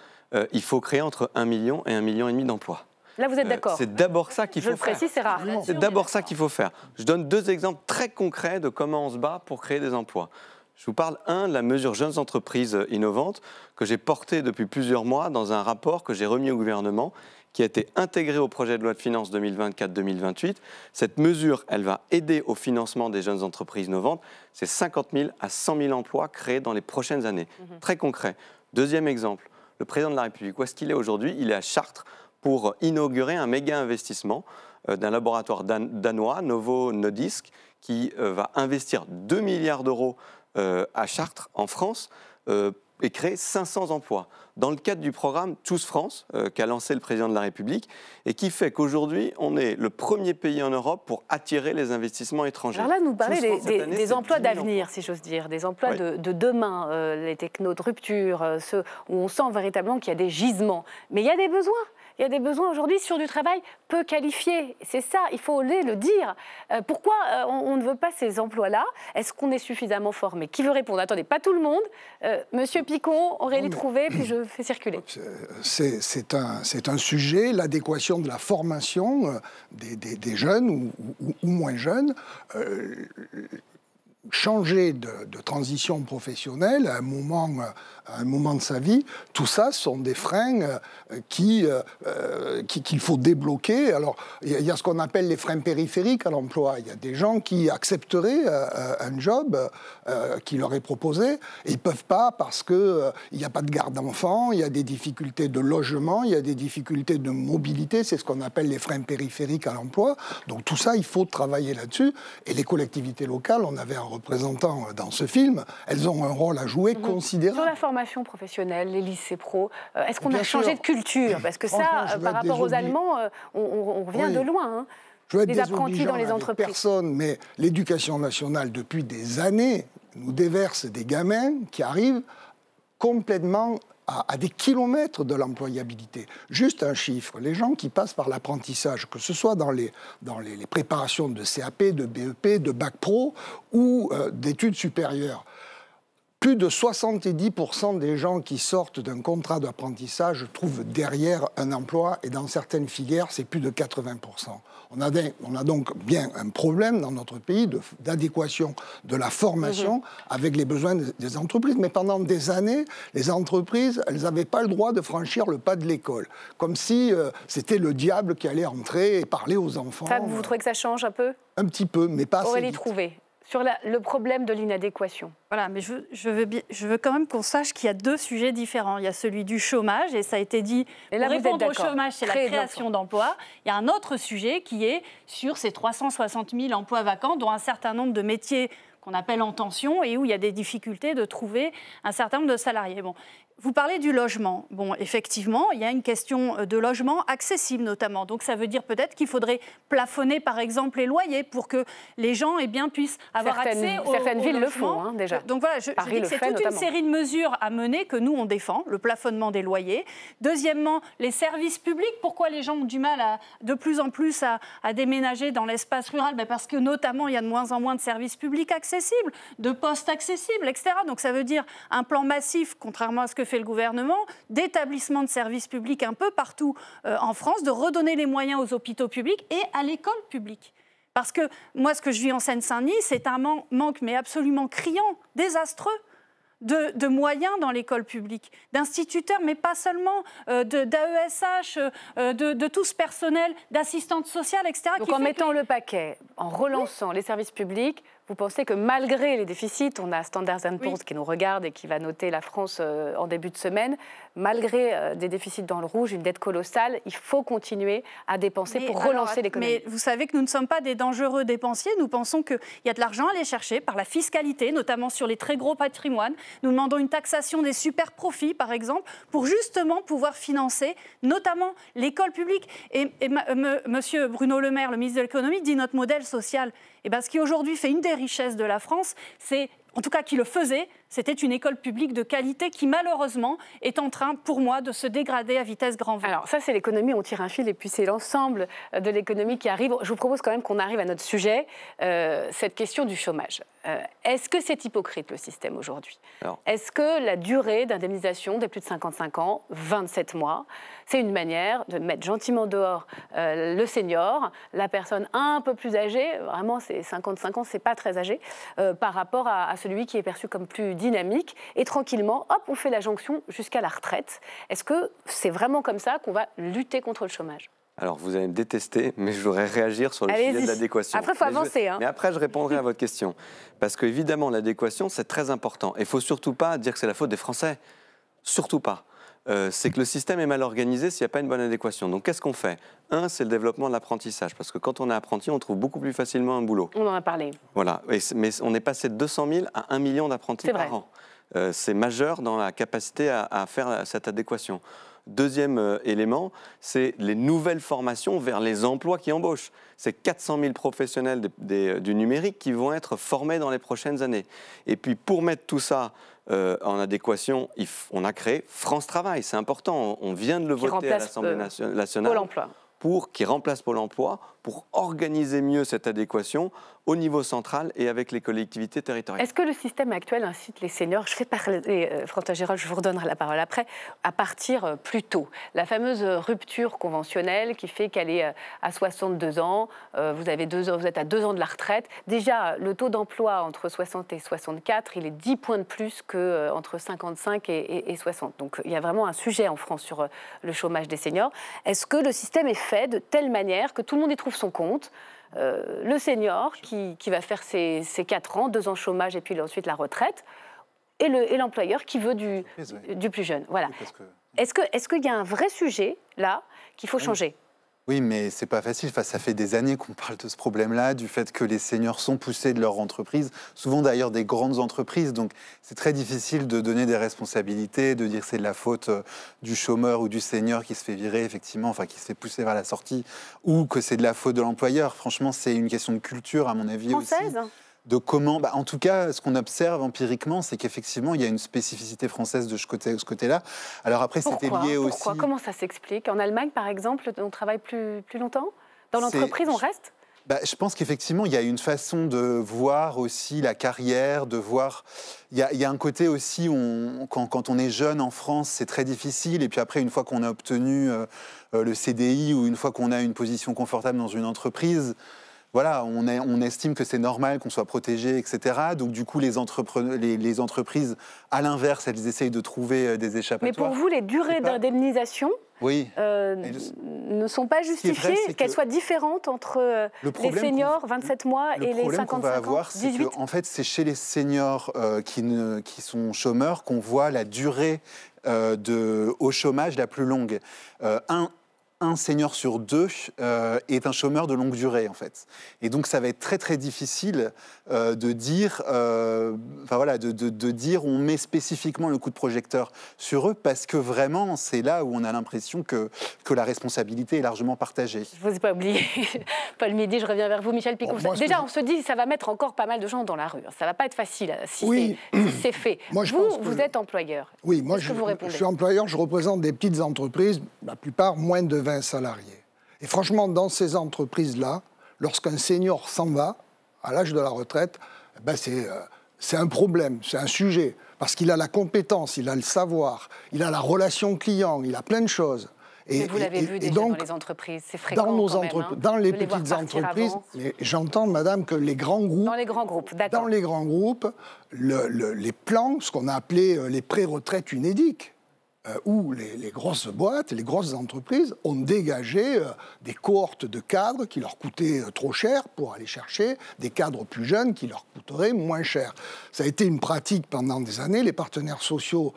il faut créer entre 1 million et 1,5 million et demi d'emplois. Là, vous êtes euh, d'accord. c'est d'abord ça qu'il faut faire. le précise, c'est rare. C'est d'abord ça qu'il faut faire. Je donne deux exemples très concrets de comment on se bat pour créer des emplois. Je vous parle, un, de la mesure Jeunes entreprises euh, innovantes que j'ai portée depuis plusieurs mois dans un rapport que j'ai remis au gouvernement qui a été intégré au projet de loi de finances 2024-2028. Cette mesure, elle va aider au financement des jeunes entreprises innovantes. C'est 50 000 à 100 000 emplois créés dans les prochaines années. Mhm. Très concret. Deuxième exemple, le président de la République, où est-ce qu'il est aujourd'hui Il est à Chartres pour inaugurer un méga investissement euh, d'un laboratoire danois, Novo Nordisk, qui euh, va investir 2 milliards d'euros euh, à Chartres, en France, et créer 500 emplois dans le cadre du programme Tous France qu'a lancé le président de la République et qui fait qu'aujourd'hui on est le premier pays en Europe pour attirer les investissements étrangers. Alors là, nous parlez des, emplois d'avenir, si j'ose dire, des emplois de, demain, les technos de rupture, où on sent véritablement qu'il y a des gisements, mais il y a des besoins il y a des besoins aujourd'hui sur du travail peu qualifié. C'est ça, il faut aller le dire. Euh, pourquoi euh, on, ne veut pas ces emplois-là Est-ce qu'on est suffisamment formé Qui veut répondre Attendez, pas tout le monde. Euh, Monsieur Picot aurait les Trouvé, puis je fais circuler. C'est un, sujet, l'adéquation de la formation des, jeunes ou moins jeunes changer de, transition professionnelle à un moment, un moment de sa vie, tout ça sont des freins euh, euh, euh, qui, qu'il faut débloquer. Alors, il y, a ce qu'on appelle les freins périphériques à l'emploi. Il y a des gens qui accepteraient un job qui leur est proposé et ils peuvent pas parce que il n'y a pas de garde d'enfants, il y a des difficultés de logement, il y a des difficultés de mobilité. C'est ce qu'on appelle les freins périphériques à l'emploi. Donc tout ça, il faut travailler là-dessus. Et les collectivités locales, on avait un représentants euh, dans ce film, elles ont un rôle à jouer mhm. considérable. Sur la formation professionnelle, les lycées pro, euh, est-ce qu'on a changé de culture Parce que ça, euh, par rapport aux Allemands, on, revient de loin. Hein. Je vais apprentis dans les entreprises. Personne, mais l'éducation nationale, depuis des années, nous déverse des gamins qui arrivent complètement à, des kilomètres de l'employabilité. Juste un chiffre, les gens qui passent par l'apprentissage, que ce soit dans les, préparations de CAP, de BEP, de Bac Pro ou euh, d'études supérieures, plus de 70% des gens qui sortent d'un contrat d'apprentissage trouvent derrière un emploi et dans certaines filières, c'est plus de 80%. On a, donc bien un problème dans notre pays d'adéquation de, la formation mhm. avec les besoins des, entreprises. Mais pendant des années, les entreprises, elles n'avaient pas le droit de franchir le pas de l'école, comme si euh, c'était le diable qui allait entrer et parler aux enfants. vous trouvez que ça change un peu Un petit peu, mais pas Aurélie assez vite. trouver sur le problème de l'inadéquation. Voilà, mais je, je, veux, je veux quand même qu'on sache qu'il y a deux sujets différents. Il y a celui du chômage, et ça a été dit, répondre au chômage, c'est la création d'emplois. Il y a un autre sujet qui est sur ces 360 000 emplois vacants, dont un certain nombre de métiers qu'on appelle en tension et où il y a des difficultés de trouver un certain nombre de salariés. Bon, vous parlez du logement. Bon, effectivement, il y a une question euh, de logement accessible notamment. Donc ça veut dire peut-être qu'il faudrait plafonner par exemple les loyers pour que les gens eh bien, puissent avoir certaines, accès au Certaines villes le font hein, déjà. Donc voilà, je, que c'est toute une série de mesures à mener que nous on défend, le plafonnement des loyers. Deuxièmement, les services publics. Pourquoi les gens ont du mal à, de plus en plus à, à déménager dans l'espace rural ben Parce que notamment il y a de moins en moins de services publics accessibles, de postes accessibles, etc. Donc ça veut dire un plan massif, contrairement à ce que fait le gouvernement, d'établissements de services publics un peu partout euh, en France, de redonner les moyens aux hôpitaux publics et à l'école publique. Parce que moi, ce que je vis en Seine-Saint-Denis, c'est un manque, mais absolument criant, désastreux. De, moyens dans l'école publique, d'instituteurs, mais pas seulement, euh, d'AESH, euh, de, tout ce personnel, d'assistantes sociales, etc. Donc en mettant le paquet, en relançant les services publics, vous pensez que malgré les déficits, on a Standards Poor's qui nous regarde et qui va noter la France euh, en début de semaine, malgré euh, des déficits dans le rouge, une dette colossale, il faut continuer à dépenser pour relancer l'économie. Mais vous savez que nous ne sommes pas des dangereux dépensiers. Nous pensons qu'il y a de l'argent à aller chercher par la fiscalité, notamment sur les très gros patrimoines. Nous demandons une taxation des super profits, par exemple, pour justement pouvoir financer notamment l'école publique. Et, monsieur Bruno Le Maire, le ministre de l'économie, dit notre modèle social. Et eh ben, ce qui aujourd'hui fait une des richesses de la France, c'est en tout cas qui le faisait, c'était une école publique de qualité qui, malheureusement, est en train, pour moi, de se dégrader à vitesse grand V. Alors, ça, c'est l'économie, on tire un fil, et puis c'est l'ensemble de l'économie qui arrive. Je vous propose quand même qu'on arrive à notre sujet, euh, cette question du chômage. Euh, est-ce que c'est hypocrite, le système, aujourd'hui Est-ce que la durée d'indemnisation des plus de 55 ans, 27 mois, c'est une manière de mettre gentiment dehors euh, le senior, la personne un peu plus âgée, vraiment, c'est 55 ans, c'est pas très âgé, par rapport à celui qui est perçu comme plus dynamique. Et tranquillement, hop, on fait la jonction jusqu'à la retraite. Est-ce que c'est vraiment comme ça qu'on va lutter contre le chômage alors, vous allez me détester, mais je voudrais réagir sur le sujet de l'adéquation. Après, il faut avancer. Hein. Mais après, je répondrai à votre question. Parce qu'évidemment, l'adéquation, c'est très important. Et il ne faut surtout pas dire que c'est la faute des Français. Surtout pas. Euh, c'est que le système est mal organisé s'il n'y a pas une bonne adéquation. Donc qu'est-ce qu'on fait Un, c'est le développement de l'apprentissage, parce que quand on est apprenti, on trouve beaucoup plus facilement un boulot. On en a parlé. Voilà, mais on est passé de 200 000 à 1 million d'apprentis par an. Euh, c'est majeur dans la capacité à, faire cette adéquation. Deuxième euh, élément, c'est les nouvelles formations vers les emplois qui embauchent. C'est 400 000 professionnels du numérique qui vont être formés dans les prochaines années. Et puis pour mettre tout ça euh, en adéquation, on a créé France Travail, c'est important, on vient de le voter à l'Assemblée euh, nationale. Pour, qui remplace Pôle emploi pour organiser mieux cette adéquation au niveau central et avec les collectivités territoriales. Est-ce que le système actuel incite les seniors, je fais parler, euh, François Gérald, je vous redonnerai la parole après, à partir euh, plus tôt La fameuse euh, rupture conventionnelle qui fait qu'elle est à 62 ans, vous, avez deux, vous êtes à deux ans de la retraite. Déjà, le taux d'emploi entre 60 et 64, il est 10 points de plus qu'entre 55 et 60. Donc il y a vraiment un sujet en France sur le chômage des seniors. Est-ce que le système est fait de telle manière que tout le monde y trouve son compte. Euh, le senior qui, va faire ses, ses 4 ans, 2 ans chômage et puis ensuite la retraite, et l'employeur le, et qui veut du, du, plus jeune. Voilà. Est-ce qu'il y a un vrai sujet là qu'il faut changer oui, mais c'est pas facile. Enfin, ça fait des années qu'on parle de ce problème-là, du fait que les seniors sont poussés de leur entreprise, souvent d'ailleurs des grandes entreprises. Donc, c'est très difficile de donner des responsabilités, de dire c'est de la faute euh, du chômeur ou du seigneur qui se fait virer, effectivement, enfin qui se fait pousser vers la sortie, ou que c'est de la faute de l'employeur. Franchement, c'est une question de culture, à mon avis. Française. Hein de comment, bah, en tout cas, ce qu'on observe empiriquement, c'est qu'effectivement, il y a une spécificité française de ce côté-là. Alors après, c'était lié Pourquoi aussi. Comment ça s'explique En Allemagne, par exemple, on travaille plus, longtemps Dans l'entreprise, on reste bah, je pense qu'effectivement, il y a une façon de voir aussi la carrière, de voir. Il y a, un côté aussi, quand, on est jeune en France, c'est très difficile. Et puis après, une fois qu'on a obtenu euh, euh, le CDI ou une fois qu'on a une position confortable dans une entreprise, voilà, on, on estime que c'est normal qu'on soit protégé, etc. Donc du coup, les, les, les entreprises, à l'inverse, elles essayent de trouver euh, des échappatoires. Mais pour vous, les durées d'indemnisation oui. Euh, ne sont pas justifiées, qu'elles soient différentes entre euh, les seniors, 27 mois, et les 55 ans. Le va avoir, c'est en fait, c'est chez les seniors qui, ne, qui sont chômeurs qu'on voit la durée de, au chômage la plus longue. un, un seigneur sur deux euh, est un chômeur de longue durée en fait. Et donc ça va être très très difficile euh, de dire, euh, enfin voilà, de, dire on met spécifiquement le coup de projecteur sur eux parce que vraiment c'est là où on a l'impression que, que la responsabilité est largement partagée. Je ne vous ai pas oublié, Paul Midi, je reviens vers vous, Michel Picou. Déjà on se dit ça va mettre encore pas mal de gens dans la rue, hein. ça va pas être facile si c'est fait. Moi, vous, vous êtes employeur. Oui, moi je, vous je suis employeur, je représente des petites entreprises, la plupart moins de 20 salariés. Et franchement, dans ces entreprises-là, lorsqu'un senior s'en va, à l'âge de la retraite, eh ben c'est euh, c'est un problème, c'est un sujet. Parce qu'il a la compétence, il a le savoir, il a la relation client, il a plein de choses. Et, Mais vous l'avez vu déjà donc, dans les entreprises, c'est fréquent. Dans, nos quand hein. dans les petites entreprises, j'entends, madame, que les grands groupes. Dans les grands groupes, d'accord. Dans les grands groupes, les plans, ce qu'on a appelé euh, les pré-retraites unédiques, euh, où les, grosses boîtes, les grosses entreprises ont dégagé euh, des cohortes de cadres qui leur coûtaient euh, trop cher pour aller chercher des cadres plus jeunes qui leur coûteraient moins cher. Ça a été une pratique pendant des années. Les partenaires sociaux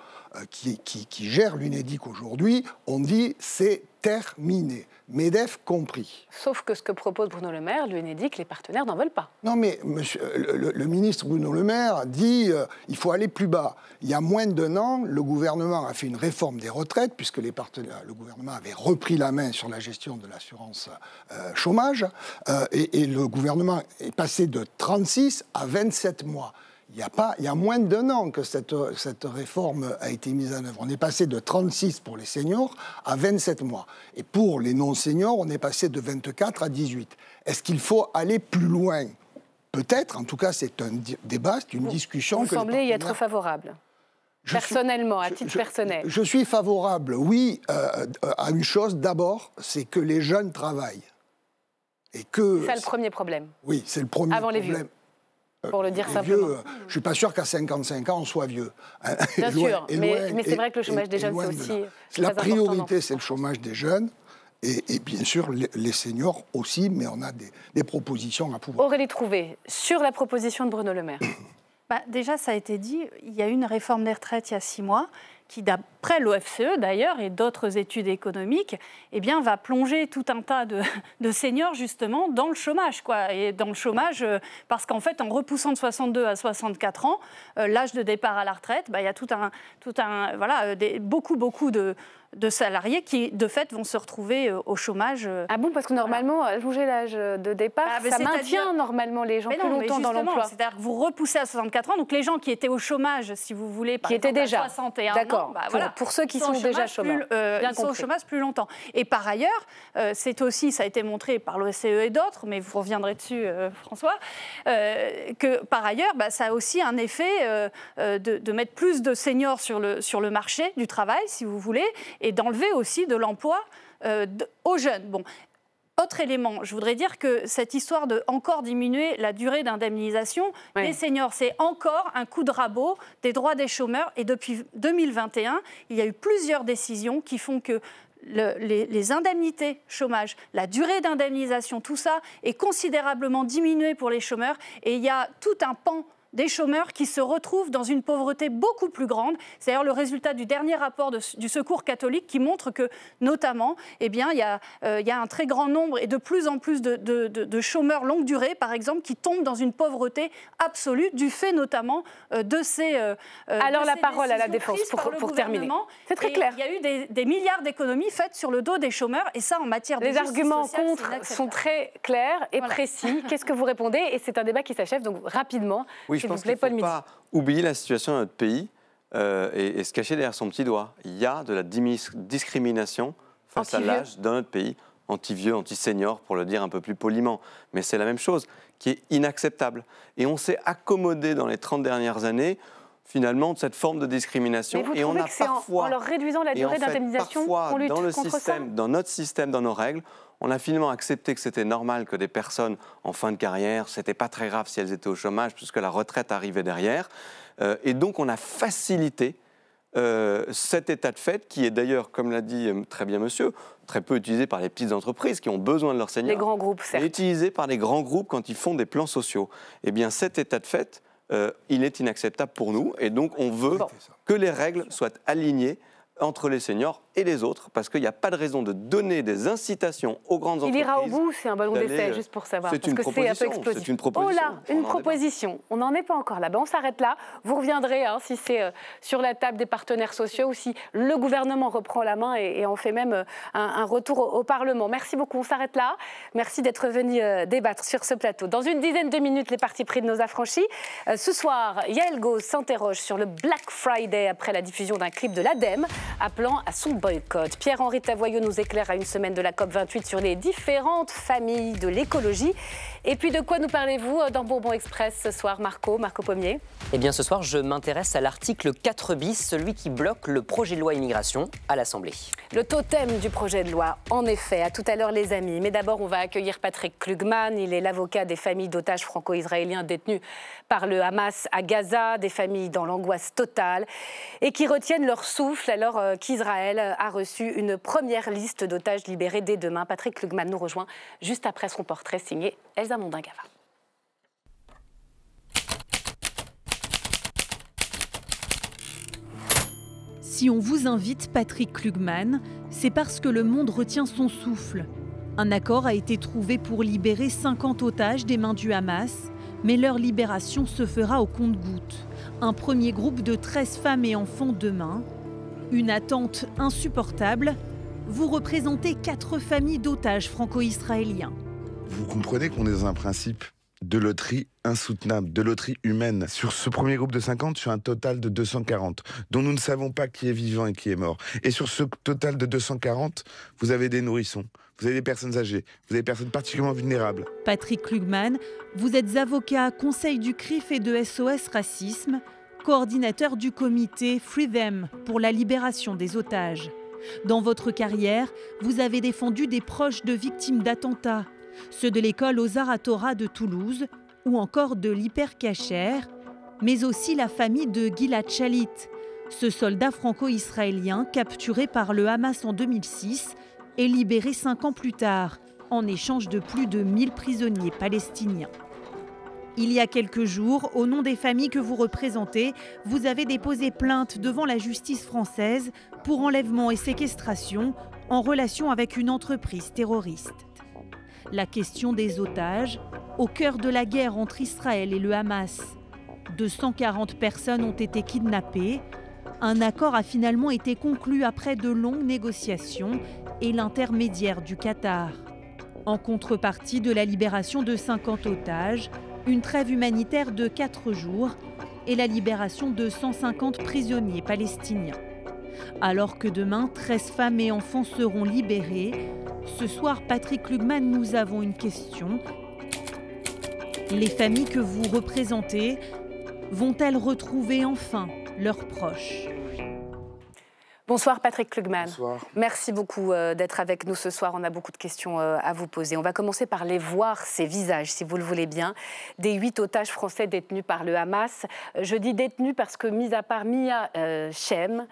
qui, qui gèrent l'UNEDIC aujourd'hui ont dit c'est terminé. MEDEF compris. Sauf que ce que propose Bruno Le Maire, lui dit que les partenaires n'en veulent pas. Non, mais monsieur, euh, le, ministre Bruno Le Maire dit euh, il faut aller plus bas. Il y a moins d'un an, le gouvernement a fait une réforme des retraites, puisque les partenaires, le gouvernement avait repris la main sur la gestion de l'assurance euh, chômage, et, et le gouvernement est passé de 36 à 27 mois il y, a pas, il y a moins d'un an que cette, cette, réforme a été mise en œuvre. On est passé de 36 pour les seniors à 27 mois. Et pour les non-seniors, on est passé de 24 à 18. Est-ce qu'il faut aller plus loin Peut-être, en tout cas, c'est un débat, c'est une discussion. Vous semblez y être favorable personnellement, à titre personnel Je suis favorable, oui, euh, euh, à une chose d'abord, c'est que les jeunes travaillent. Et que... C'est le premier problème. Oui, c'est le premier Avant problème. Les euh, Pour le dire euh, je suis pas sûr qu'à 55 ans, on soit vieux. Hein, bien sûr, mais, c'est vrai que le chômage des jeunes, c'est aussi. la priorité, c'est le chômage des jeunes. Et, bien sûr les, seniors aussi, mais on a des, propositions à pouvoir. Aurélie Trouvé, sur la proposition de Bruno Le Maire. Bah, déjà, ça a été dit, il y a eu une réforme des retraites il y a six mois qui, d'après l'OFCE d'ailleurs et d'autres études économiques, eh bien, va plonger tout un tas de, seniors justement dans le chômage. Quoi. Et dans le chômage, euh, parce qu'en fait, en repoussant de 62 à 64 ans, euh, l'âge de départ à la retraite, bah, il y a tout un, tout un voilà, euh, beaucoup, beaucoup de, de salariés qui, de fait, vont se retrouver euh, au chômage. Euh. Ah bon Parce que normalement, allonger l'âge de départ, ah, ça maintient normalement les gens plus longtemps dans l'emploi. C'est-à-dire que vous repoussez à 64 ans, donc les gens qui étaient au chômage, si vous voulez, par qui étaient déjà. 61 D'accord. Bah, voilà, pour, ceux qui sont, déjà chômeurs. Plus, euh, ils sont au chômage plus longtemps. Et par ailleurs, c'est aussi, ça a été montré par l'OSCE et d'autres, mais vous reviendrez dessus, François, que par ailleurs, bah, ça a aussi un effet de, de mettre plus de seniors sur le, sur le marché du travail, si vous voulez, et d'enlever aussi de l'emploi euh, aux jeunes. Bon. Autre élément, je voudrais dire que cette histoire de encore diminuer la durée d'indemnisation des seniors, c'est encore un coup de rabot des droits des chômeurs. Et depuis 2021, il y a eu plusieurs décisions qui font que les, les, indemnités chômage, la durée d'indemnisation, tout ça est considérablement diminué pour les chômeurs. Et il y a tout un pan des chômeurs qui se retrouvent dans une pauvreté beaucoup plus grande. C'est d'ailleurs le résultat du dernier rapport du Secours catholique qui montre que, notamment, eh bien, il, y a, euh, il un très grand nombre et de plus en plus de, chômeurs longue durée, par exemple, qui tombent dans une pauvreté absolue, du fait notamment euh, de ces. Euh, Alors la parole à la défense pour, terminer. C'est très clair. Il y a eu des, milliards d'économies faites sur le dos des chômeurs, et ça en matière de. Les arguments contre sont très clairs et précis. Qu'est-ce que vous répondez Et c'est un débat qui s'achève donc rapidement. Oui, je pense qu'il ne faut pas oublier la situation de notre pays euh, et, se cacher derrière son petit doigt. Il y a de la discrimination face à l'âge dans notre pays, anti-vieux, anti-senior, pour le dire un peu plus poliment. Mais c'est la même chose qui est inacceptable. Et on s'est accommodé dans les 30 dernières années finalement de cette forme de discrimination. et on a parfois, en, en, leur réduisant la durée d'indemnisation, on lutte dans le système, dans notre système, dans nos règles, on a finalement accepté que c'était normal que des personnes en fin de carrière, c'était pas très grave si elles étaient au chômage, puisque la retraite arrivait derrière, euh, et donc on a facilité. Euh, cet état de fait qui est d'ailleurs, comme l'a dit euh, très bien monsieur, très peu utilisé par les petites entreprises qui ont besoin de leurs seniors. Les grands groupes, certes. Mais utilisé par les grands groupes quand ils font des plans sociaux. Eh bien, cet état de fait, euh, il est inacceptable pour nous. Et donc, on veut que les règles soient alignées entre les seniors et les autres, parce qu'il n'y a pas de raison de donner des incitations aux grandes entreprises. Il ira au bout, c'est un ballon d'essai, euh, juste pour savoir. C'est une, que proposition, un peu une proposition. Oh là, une proposition. On n'en est pas encore là. bas on s'arrête là. Vous reviendrez hein, si c'est euh, sur la table des partenaires sociaux ou si le gouvernement reprend la main et, et on fait même euh, un, retour au, Parlement. Merci beaucoup. On s'arrête là. Merci d'être venu débattre sur ce plateau. Dans une dizaine de minutes, les partis pris de nos affranchis. ce soir, Yael s'interroge sur le Black Friday après la diffusion d'un clip de l'ADEME appelant à son Pierre-Henri Tavoyeux nous éclaire à une semaine de la COP28 sur les différentes familles de l'écologie et puis de quoi nous parlez-vous euh, dans Bourbon Express ce soir, Marco, Marco Pommier Eh bien ce soir, je m'intéresse à l'article 4 bis, celui qui bloque le projet de loi immigration à l'Assemblée. Le totem du projet de loi, en effet, à tout à l'heure les amis. Mais d'abord, on va accueillir Patrick Klugman, il est l'avocat des familles d'otages franco-israéliens détenus par le Hamas à Gaza, des familles dans l'angoisse totale et qui retiennent leur souffle alors euh, qu'Israël a reçu une première liste d'otages libérés dès demain. Patrick Klugman nous rejoint juste après son portrait signé si on vous invite Patrick Klugman, c'est parce que le monde retient son souffle. Un accord a été trouvé pour libérer 50 otages des mains du Hamas, mais leur libération se fera au compte-goutte. Un premier groupe de 13 femmes et enfants demain. Une attente insupportable. Vous représentez quatre familles d'otages franco-israéliens. Vous comprenez qu'on est dans un principe de loterie insoutenable, de loterie humaine. Sur ce premier groupe de 50, sur un total de 240, dont nous ne savons pas qui est vivant et qui est mort. Et sur ce total de 240, vous avez des nourrissons, vous avez des personnes âgées, vous avez des personnes particulièrement vulnérables. Patrick Klugman, vous êtes avocat, conseil du CRIF et de SOS Racisme, coordinateur du comité Free Them pour la libération des otages. Dans votre carrière, vous avez défendu des proches de victimes d'attentats ceux de l'école aux de Toulouse ou encore de l'Hypercacher, mais aussi la famille de Gilad chalit ce soldat franco-israélien capturé par le Hamas en 2006 et libéré cinq ans plus tard, en échange de plus de 1000 prisonniers palestiniens. Il y a quelques jours, au nom des familles que vous représentez, vous avez déposé plainte devant la justice française pour enlèvement et séquestration en relation avec une entreprise terroriste la question des otages, au cœur de la guerre entre Israël et le Hamas. 240 personnes ont été kidnappées. Un accord a finalement été conclu après de longues négociations et l'intermédiaire du Qatar. En contrepartie de la libération de 50 otages, une trêve humanitaire de 4 jours et la libération de 150 prisonniers palestiniens. Alors que demain, 13 femmes et enfants seront libérés, ce soir, Patrick Klugman, nous avons une question. Les familles que vous représentez vont-elles retrouver enfin leurs proches Bonsoir Patrick Klugman. Merci beaucoup euh, d'être avec nous ce soir. On a beaucoup de questions euh, à vous poser. On va commencer par les voir, ces visages, si vous le voulez bien, des huit otages français détenus par le Hamas. Je dis détenus parce que, mis à part Mia euh, Shem,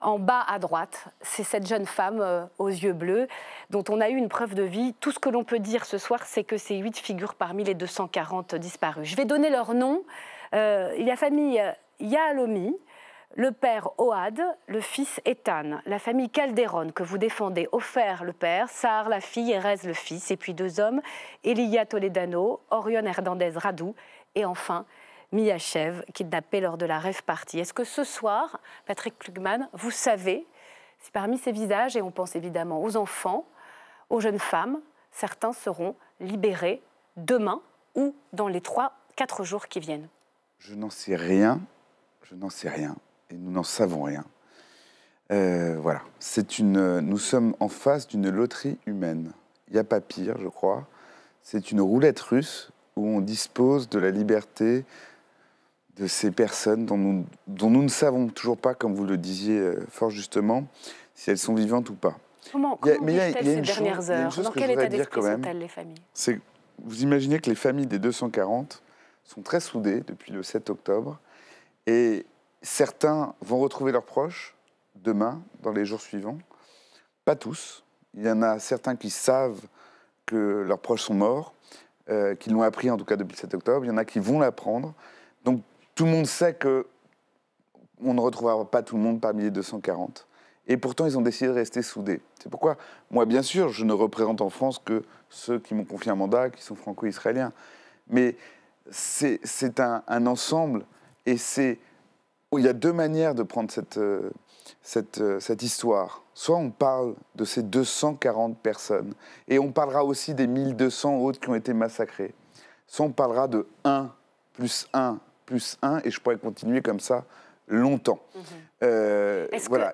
en bas à droite, c'est cette jeune femme euh, aux yeux bleus dont on a eu une preuve de vie. Tout ce que l'on peut dire ce soir, c'est que ces huit figurent parmi les 240 disparus. Je vais donner leurs noms. Euh, il y a famille euh, Yalomi, le père Oad, le fils Ethan, la famille Calderon que vous défendez, Ofer le père, Sar, la fille, Erez le fils, et puis deux hommes, Elia Toledano, Orion Hernandez Radou, et enfin Miachev, kidnappé lors de la rêve partie. Est-ce que ce soir, Patrick Klugman, vous savez si parmi ces visages, et on pense évidemment aux enfants, aux jeunes femmes, certains seront libérés demain ou dans les 3-4 jours qui viennent Je n'en sais rien, je n'en sais rien, et nous n'en savons rien. Euh, voilà, c'est une, nous sommes en face d'une loterie humaine. Il n'y a pas pire, je crois. C'est une roulette russe où on dispose de la liberté de ces personnes dont nous, dont nous, ne savons toujours pas, comme vous le disiez euh, fort justement, si elles sont vivantes ou pas. Comment, mais il y ces dernières heures Dans que quel état d'esprit sont-elles les familles C'est vous imaginez que les familles des 240 sont très soudées depuis le 7 octobre et certains vont retrouver leurs proches demain, dans les jours suivants. Pas tous. Il y en a certains qui savent que leurs proches sont morts, euh, qui l'ont appris en tout cas depuis le 7 octobre. Il y en a qui vont l'apprendre. Donc tout le monde sait que on ne retrouvera pas tout le monde parmi les 240. Et pourtant, ils ont décidé de rester soudés. C'est pourquoi, moi, bien sûr, je ne représente en France que ceux qui m'ont confié un mandat, qui sont franco-israéliens. Mais c'est un, ensemble, et c'est il y a deux manières de prendre cette, euh, cette, euh, cette histoire. Soit on parle de ces 240 personnes, et on parlera aussi des 1200 autres qui ont été massacrés. Soit on parlera de 1 plus 1 plus un, et je pourrais continuer comme ça longtemps. voilà.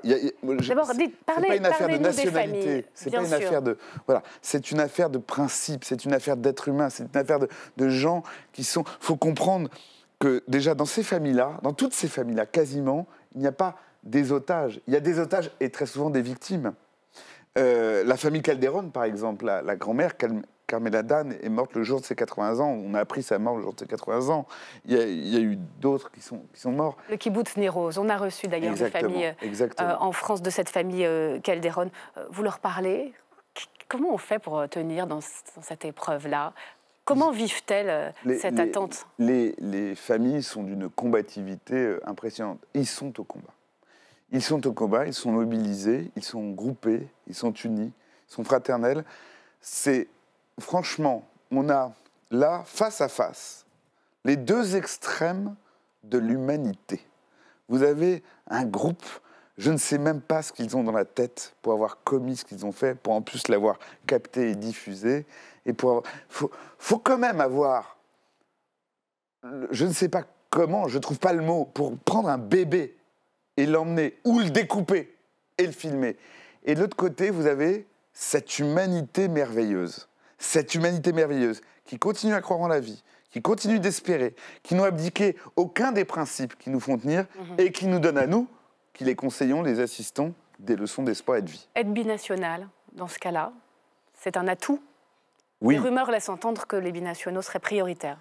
D'abord, parlez, pas une affaire de nationalité. C'est pas une affaire de voilà. C'est une affaire de principe. C'est une affaire d'être humain. C'est une affaire de, gens qui sont. Faut comprendre que déjà dans ces familles-là, dans toutes ces familles-là, quasiment, il n'y a pas des otages. Il y a des otages et très souvent des victimes. Euh, la famille Calderon, par exemple, la, la grand-mère la Dan est morte le jour de ses 80 ans. On a appris sa mort le jour de ses 80 ans. Il y a, eu d'autres qui sont, qui sont morts. Le kibbutz rose on a reçu d'ailleurs des familles euh, en France de cette famille euh, Calderon. Euh, vous leur parlez Comment on fait pour tenir dans, cette épreuve-là Comment vivent-elles cette attente les, les, familles sont d'une combativité impressionnante. Ils sont au combat. Ils sont au combat, ils sont mobilisés, ils sont groupés, ils sont unis, ils sont fraternels. C'est franchement, on a là, face à face, les deux extrêmes de l'humanité. Vous avez un groupe, je ne sais même pas ce qu'ils ont dans la tête pour avoir commis ce qu'ils ont fait, pour en plus l'avoir capté et diffusé. Et faut, faut, quand même avoir, je ne sais pas comment, je ne trouve pas le mot, pour prendre un bébé et l'emmener, ou le découper et le filmer. Et de l'autre côté, vous avez cette humanité merveilleuse cette humanité merveilleuse qui continue à croire en la vie, qui continue d'espérer, qui n'ont abdiqué aucun des principes qui nous font tenir mhm. et qui nous donne à nous, qui les conseillons, les assistons, des leçons d'espoir et de vie. Être binational, dans ce cas-là, c'est un atout. Oui. Les rumeurs laissent entendre que les binationaux seraient prioritaires.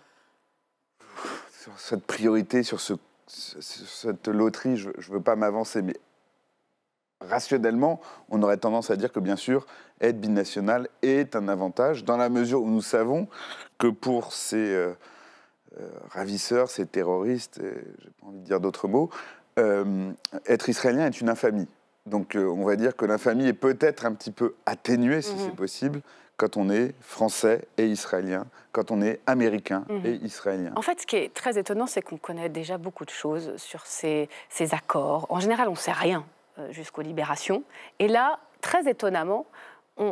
Sur cette priorité, sur, sur cette loterie, je ne veux pas m'avancer, mais rationnellement, on aurait tendance à dire que bien sûr, être binational est un avantage, dans la mesure où nous savons que pour ces euh, euh, ravisseurs, ces terroristes, j'ai pas envie de dire d'autres mots, euh, être israélien est une infamie. Donc on va dire que l'infamie est peut-être un petit peu atténuée, si mhm. c'est possible, quand on est français et israélien, quand on est américain mhm. et israélien. En fait, ce qui est très étonnant, c'est qu'on connaît déjà beaucoup de choses sur ces, ces accords. En général, on ne sait rien jusqu'aux libérations. Et là, très étonnamment,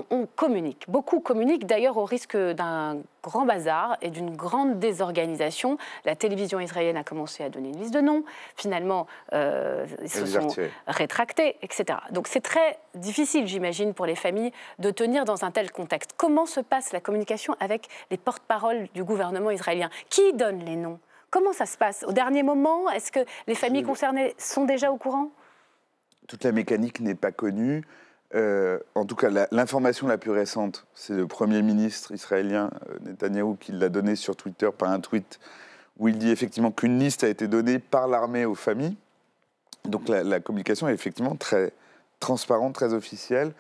on, communique. Beaucoup communiquent d'ailleurs au risque d'un grand bazar et d'une grande désorganisation. La télévision israélienne a commencé à donner une liste de noms. Finalement, euh, ils se sont rétractés, etc. Donc c'est très difficile, j'imagine, pour les familles de tenir dans un tel contexte. Comment se passe la communication avec les porte-paroles du gouvernement israélien Qui donne les noms Comment ça se passe Au dernier moment, est-ce que les familles concernées sont déjà au courant Toute la mécanique n'est pas connue. Euh, en tout cas, l'information la, plus récente, c'est le Premier ministre israélien euh, Netanyahou qui l'a donné sur Twitter par un tweet où il dit effectivement qu'une liste a été donnée par l'armée aux familles. Donc la, communication est effectivement très transparente, très officielle.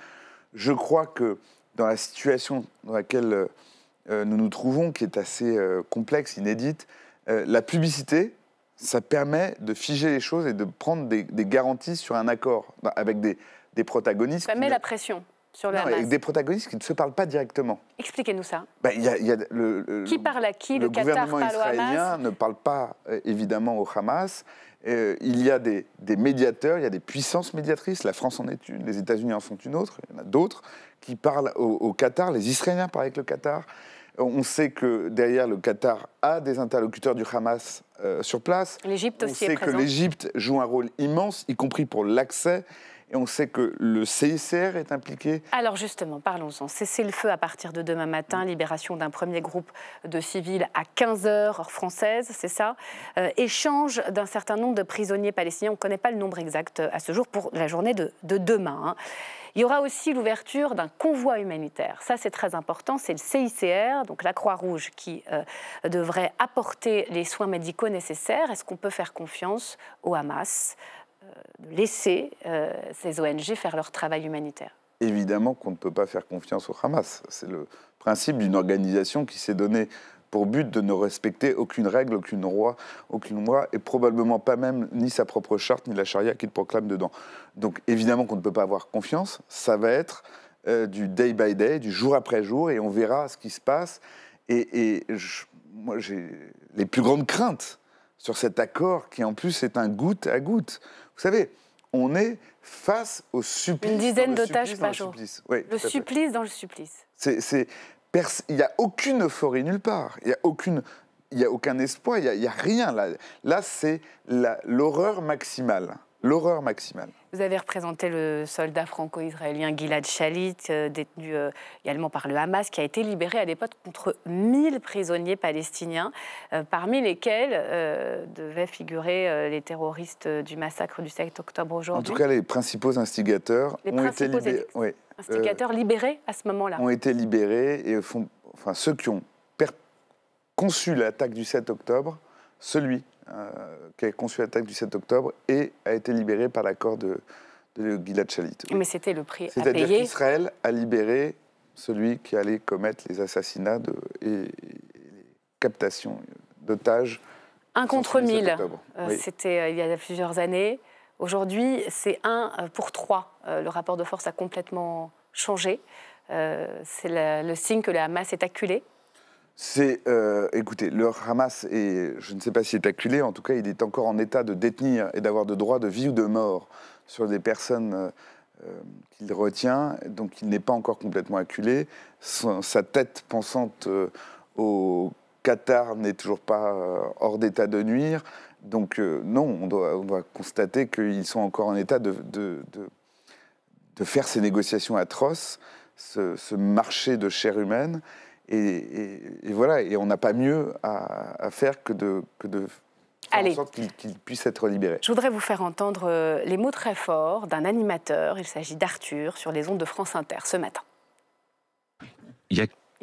Je crois que dans la situation dans laquelle euh, nous nous trouvons, qui est assez complexe, inédite, la publicité, ça permet de figer les choses et de prendre des garanties sur un accord, avec des, des protagonistes. Ça met la pression. Sur des protagonistes qui ne se parlent pas directement. Expliquez-nous ça. Ben, le, qui parle à qui Le, Qatar gouvernement israélien ne parle pas euh, évidemment au Hamas. Euh, il y a des, médiateurs, il y a des puissances médiatrices. La France en est une, les États-Unis en font une autre. Il y en a d'autres qui parlent au, Qatar. Les Israéliens parlent avec le Qatar. Euh, on sait que derrière le Qatar a des interlocuteurs du Hamas sur place. L'Égypte aussi. On sait que l'Égypte joue un rôle immense, y compris pour l'accès et on sait que le CICR est impliqué. Alors justement, parlons-en. Cessez le feu à partir de demain matin, libération d'un premier groupe de civils à 15h, heure française, c'est ça. Euh, échange d'un certain nombre de prisonniers palestiniens. On ne connaît pas le nombre exact euh, à ce jour pour la journée de, demain. Hein. Il y aura aussi l'ouverture d'un convoi humanitaire. Ça, c'est très important. C'est le CICR, donc la Croix-Rouge, qui euh, devrait apporter les soins médicaux nécessaires. Est-ce qu'on peut faire confiance au Hamas euh, de laisser euh, ces ONG faire leur travail humanitaire Évidemment qu'on ne peut pas faire confiance au Hamas. C'est le principe d'une organisation qui s'est donnée pour but de ne respecter aucune règle, aucune loi, aucune loi, et probablement pas même ni sa propre charte, ni la charia qu'il proclame dedans. Donc évidemment qu'on ne peut pas avoir confiance, ça va être euh, du day by day, du jour après jour, et on verra ce qui se passe. Et, moi, j'ai les plus grandes craintes sur cet accord qui en plus est un goutte à goutte. Vous savez, on est face au supplice. Une dizaine d'otages par jour. le supplice dans le supplice. il n'y a aucune euphorie nulle part. Il n'y a aucun espoir, il n'y a, a, rien là. Là, c'est l'horreur maximale l'horreur maximale. Vous avez représenté le soldat franco-israélien Gilad Shalit, euh, détenu euh, également par le Hamas, qui a été libéré à l'époque contre 1000 prisonniers palestiniens, euh, parmi lesquels devaient figurer les terroristes du massacre du 7 octobre aujourd'hui. En tout cas, les principaux instigateurs les ont principaux été libérés. Oui, instigateurs libérés à ce moment-là. Ont été libérés et font, enfin, ceux qui ont conçu l'attaque du 7 octobre, celui euh, qui a conçu l'attaque du 7 octobre et a été libéré par l'accord de, de Gilad Shalit. Mais c'était le prix à payer. C'est-à-dire qu'Israël a libéré celui qui allait commettre les assassinats et, les captations d'otages. Un contre mille. Euh, c'était euh, il y a plusieurs années. Aujourd'hui, c'est un pour trois. le rapport de force a complètement changé. c'est le signe que la Hamas est acculée c'est, euh, écoutez, le Hamas est, je ne sais pas s'il est acculé, en tout cas, il est encore en état de détenir et d'avoir de droit de vie ou de mort sur des personnes euh, euh, qu'il retient, donc il n'est pas encore complètement acculé. sa tête pensante au Qatar n'est toujours pas hors d'état de nuire. Donc non, on doit, constater qu'ils sont encore en état de, faire ces négociations atroces, ce marché de chair humaine. Et, voilà, et on n'a pas mieux à, faire que de, faire en sorte qu'il puisse être libéré. Je voudrais vous faire entendre euh, les mots très forts d'un animateur, il s'agit d'Arthur, sur les ondes de France Inter ce matin. Il,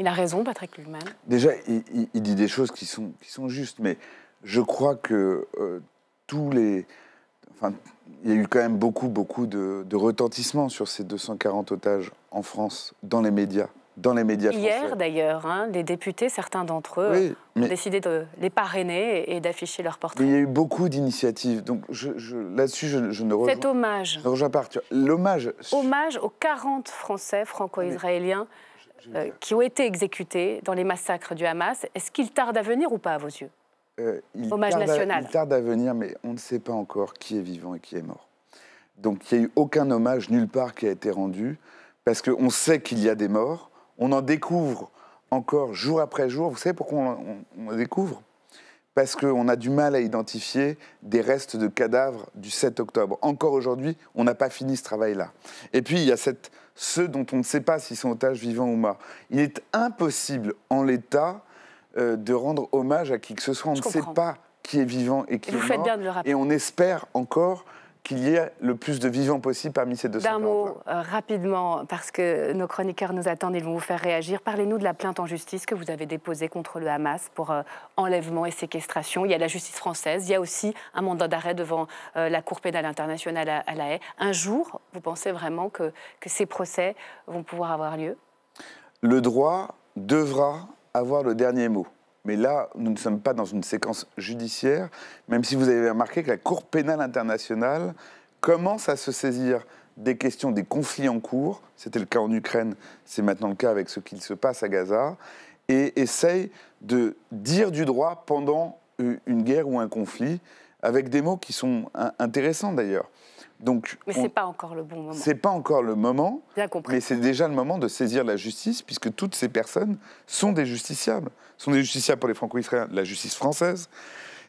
a... raison, Patrick Luhmann. Déjà, il, dit des choses qui sont, qui sont justes, mais je crois que euh, tous les. Enfin, il y a eu quand même beaucoup, beaucoup de, de retentissements sur ces 240 otages en France, dans les médias, dans les médias Hier, d'ailleurs, hein, les députés, certains d'entre eux, euh, ont décidé de les parrainer et d'afficher leur portrait. il y a eu beaucoup d'initiatives, donc là-dessus je, ne rejoins... Cet hommage. Je L'hommage... Hommage aux 40 Français franco-israéliens euh, qui ont été exécutés dans les massacres du Hamas. Est-ce qu'ils tardent à venir ou pas à vos yeux euh, Hommage national. Ils tardent à venir, mais on ne sait pas encore qui est vivant et qui est mort. Donc il n'y a eu aucun hommage nulle part qui a été rendu, parce qu'on sait qu'il y a des morts, on en découvre encore jour après jour. Vous savez pourquoi on, en découvre Parce qu'on a du mal à identifier des restes de cadavres du 7 octobre. Encore aujourd'hui, on n'a pas fini ce travail-là. Et puis, il y a cette, ceux dont on ne sait pas s'ils sont otages vivants ou morts. Il est impossible, en l'état, euh, de rendre hommage à qui que ce soit. On ne sait pas qui est vivant et qui est mort. Et on espère encore qu'il y ait le plus de vivants possible parmi ces 200 D'un mot, euh, rapidement, parce que nos chroniqueurs nous attendent, ils vont vous faire réagir. Parlez-nous de la plainte en justice que vous avez déposée contre le Hamas pour euh, enlèvement et séquestration. Il y a la justice française, il y a aussi un mandat d'arrêt devant euh, la Cour pénale internationale à, La Haye. Un jour, vous pensez vraiment que ces procès vont pouvoir avoir lieu Le droit devra avoir le dernier mot. Mais là, nous ne sommes pas dans une séquence judiciaire, même si vous avez remarqué que la Cour pénale internationale commence à se saisir des questions des conflits en cours, c'était le cas en Ukraine, c'est maintenant le cas avec ce qu'il se passe à Gaza, et essaye de dire du droit pendant une guerre ou un conflit avec des mots qui sont intéressants d'ailleurs. Donc, mais ce n'est pas encore le bon moment. C'est pas encore le moment, Bien compris. mais c'est déjà le moment de saisir la justice, puisque toutes ces personnes sont des justiciables. Sont des justiciables pour les franco-israéliens, la justice française,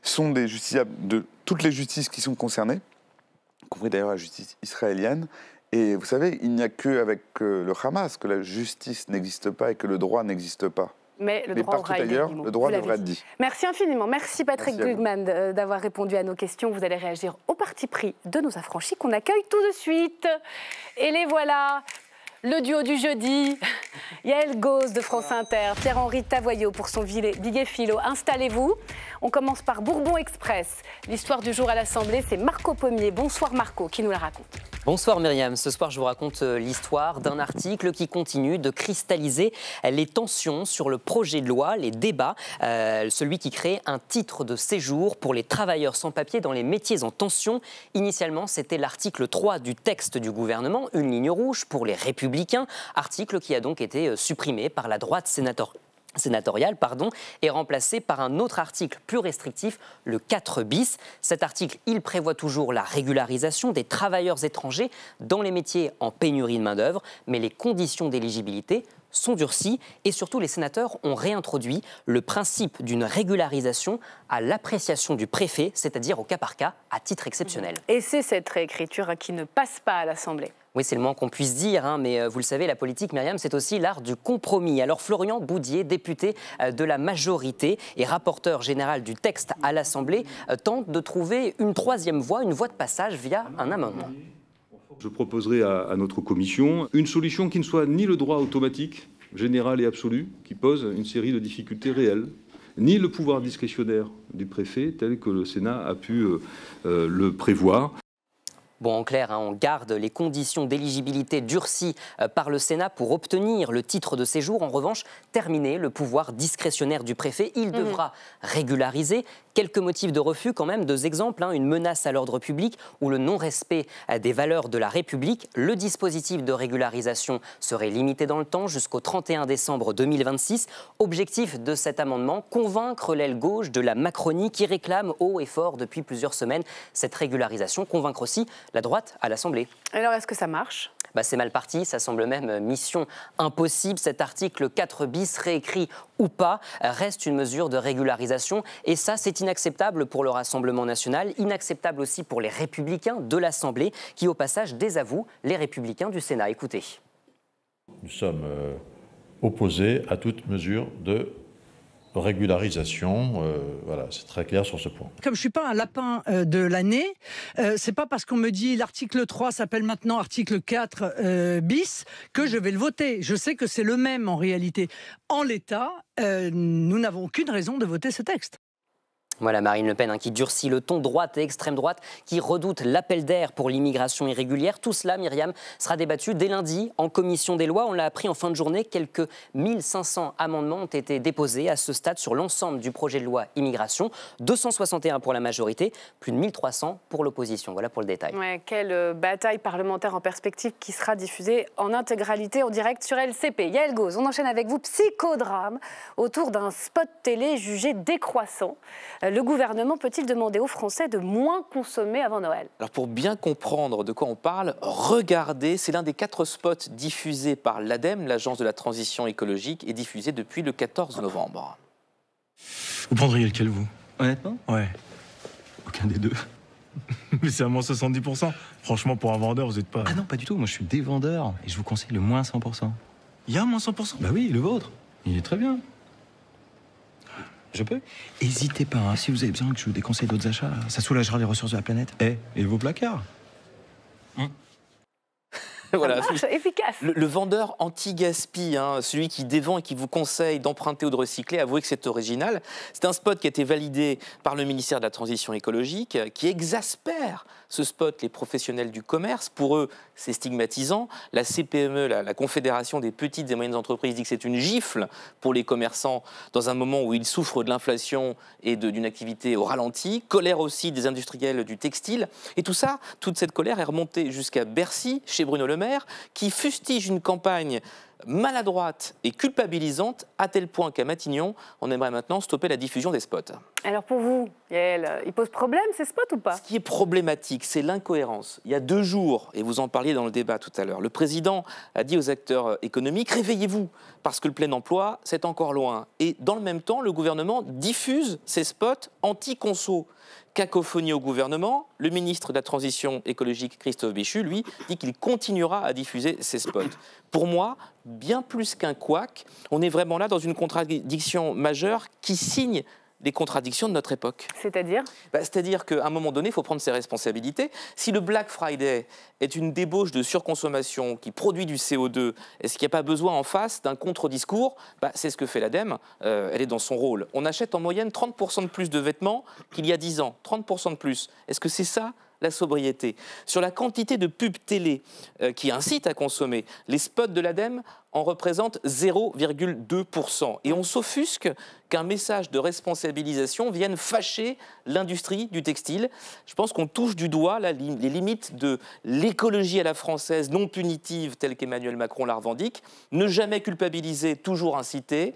sont des justiciables de toutes les justices qui sont concernées, y compris d'ailleurs la justice israélienne. Et vous savez, il n'y a qu'avec euh, le Hamas que la justice n'existe pas et que le droit n'existe pas mais le droit ailleurs, le droit devrait être dit. Merci infiniment. Merci Patrick Goodman d'avoir répondu à nos questions. Vous allez réagir au parti pris de nos affranchis qu'on accueille tout de suite. Et les voilà le duo du jeudi, Yael Gauze de France Inter, Pierre-Henri Tavoyot pour son billet philo. Installez-vous. On commence par Bourbon Express. L'histoire du jour à l'Assemblée, c'est Marco Pommier. Bonsoir Marco, qui nous la raconte. Bonsoir Myriam, ce soir je vous raconte euh, l'histoire d'un article qui continue de cristalliser euh, les tensions sur le projet de loi, les débats, euh, celui qui crée un titre de séjour pour les travailleurs sans papier dans les métiers en tension. Initialement c'était l'article 3 du texte du gouvernement, une ligne rouge pour les républicains article qui a donc été euh, supprimé par la droite sénatoriale sénatoriale pardon, est remplacé par un autre article plus restrictif, le 4 bis. Cet article, il prévoit toujours la régularisation des travailleurs étrangers dans les métiers en pénurie de main-d'œuvre, mais les conditions d'éligibilité sont durcies et surtout les sénateurs ont réintroduit le principe d'une régularisation à l'appréciation du préfet, c'est-à-dire au cas par cas, à titre exceptionnel. Et c'est cette réécriture qui ne passe pas à l'Assemblée. Oui, c'est le moins qu'on puisse dire, hein, mais euh, vous le savez, la politique, Myriam, c'est aussi l'art du compromis. Alors Florian Boudier, député euh, de la majorité et rapporteur général du texte à l'Assemblée, euh, tente de trouver une troisième voie, une voie de passage via un amendement. Je proposerai à, notre commission une solution qui ne soit ni le droit automatique, général et absolu, qui pose une série de difficultés réelles ni le pouvoir discrétionnaire du préfet tel que le Sénat a pu le prévoir. Bon, en clair, hein, on garde les conditions d'éligibilité durcies euh, par le Sénat pour obtenir le titre de séjour. En revanche, terminer le pouvoir discrétionnaire du préfet, il mhm. devra régulariser quelques motifs de refus quand même, deux exemples, hein, une menace à l'ordre public ou le non-respect euh, des valeurs de la République. Le dispositif de régularisation serait limité dans le temps jusqu'au 31 décembre 2026. Objectif de cet amendement, convaincre l'aile gauche de la Macronie qui réclame haut et fort depuis plusieurs semaines cette régularisation, convaincre aussi la droite à l'Assemblée. Alors est-ce que ça marche bah, c'est mal parti, ça semble même mission impossible. Cet article 4 bis, réécrit ou pas, reste une mesure de régularisation. Et ça, c'est inacceptable pour le Rassemblement national, inacceptable aussi pour les républicains de l'Assemblée, qui au passage désavouent les républicains du Sénat. Écoutez. Nous sommes euh, opposés à toute mesure de régularisation. Euh, voilà, c'est très clair sur ce point. Comme je suis pas un lapin euh, de l'année, euh, ce n'est pas parce qu'on me dit l'article 3 s'appelle maintenant article 4 bis que je vais le voter. Je sais que c'est le même en réalité. En l'état, nous n'avons aucune raison de voter ce texte. Voilà Marine Le Pen hein, qui durcit le ton, droite et extrême droite qui redoute l'appel d'air pour l'immigration irrégulière. Tout cela, Myriam, sera débattu dès lundi en commission des lois. On l'a appris en fin de journée, quelques 1500 amendements ont été déposés à ce stade sur l'ensemble du projet de loi immigration. 261 pour la majorité, plus de 1300 pour l'opposition. Voilà pour le détail. quelle euh, bataille parlementaire en perspective qui sera diffusée en intégralité en direct sur LCP. Yael Gauz, on enchaîne avec vous. Psychodrame autour d'un spot télé jugé décroissant. Euh, euh, le gouvernement peut-il demander aux Français de moins consommer avant Noël Alors pour bien comprendre de quoi on parle, regardez, c'est l'un des quatre spots diffusés par l'ADEME, l'Agence de la transition écologique, et diffusé depuis le 14 novembre. Vous prendriez lequel, vous Honnêtement Ouais. Aucun des deux. Mais c'est à moins 70%. Franchement, pour un vendeur, vous n'êtes pas. Ah non, pas du tout. Moi, je suis des vendeurs et je vous conseille le moins 100%. Il y a un moins 100% Bah oui, le vôtre. Il est très bien. Je peux Hésitez pas, hein. si vous avez besoin que je vous déconseille d'autres achats, euh, ça soulagera les ressources de la planète. Eh, et vos placards hum. Marche, efficace. Le, vendeur anti-gaspi, hein, celui qui dévend et qui vous conseille d'emprunter ou de recycler, avouez que c'est original. C'est un spot qui a été validé par le ministère de la Transition écologique, euh, qui exaspère ce spot les professionnels du commerce. Pour eux, c'est stigmatisant. La CPME, la, Confédération des petites et moyennes entreprises, dit que c'est une gifle pour les commerçants dans un moment où ils souffrent de l'inflation et d'une activité au ralenti. Colère aussi des industriels du textile. Et tout ça, toute cette colère est remontée jusqu'à Bercy, chez Bruno Le Maire, qui fustige une campagne maladroite et culpabilisante à tel point qu'à Matignon, on aimerait maintenant stopper la diffusion des spots. Alors pour vous, Yael, ils posent problème ces spots ou pas Ce qui est problématique, c'est l'incohérence. Il y a deux jours, et vous en parliez dans le débat tout à l'heure, le président a dit aux acteurs économiques réveillez-vous, parce que le plein emploi, c'est encore loin. Et dans le même temps, le gouvernement diffuse ces spots anti-conso. Cacophonie au gouvernement, le ministre de la Transition écologique Christophe Béchu, lui, dit qu'il continuera à diffuser ses spots. Pour moi, bien plus qu'un couac, on est vraiment là dans une contradiction majeure qui signe des contradictions de notre époque. C'est-à-dire bah, C'est-à-dire qu'à un moment donné, il faut prendre ses responsabilités. Si le Black Friday est une débauche de surconsommation qui produit du CO2, est-ce qu'il n'y a pas besoin en face d'un contre-discours bah, C'est ce que fait l'ADEME, euh, elle est dans son rôle. On achète en moyenne 30% de plus de vêtements qu'il y a 10 ans, 30% de plus. Est-ce que c'est ça la sobriété, sur la quantité de pubs télé euh, qui incitent à consommer, les spots de l'ADEME en représentent 0,2%. Et on s'offusque qu'un message de responsabilisation vienne fâcher l'industrie du textile. Je pense qu'on touche du doigt les limites de l'écologie à la française non punitive telle qu'Emmanuel Macron la revendique. Ne jamais culpabiliser, toujours inciter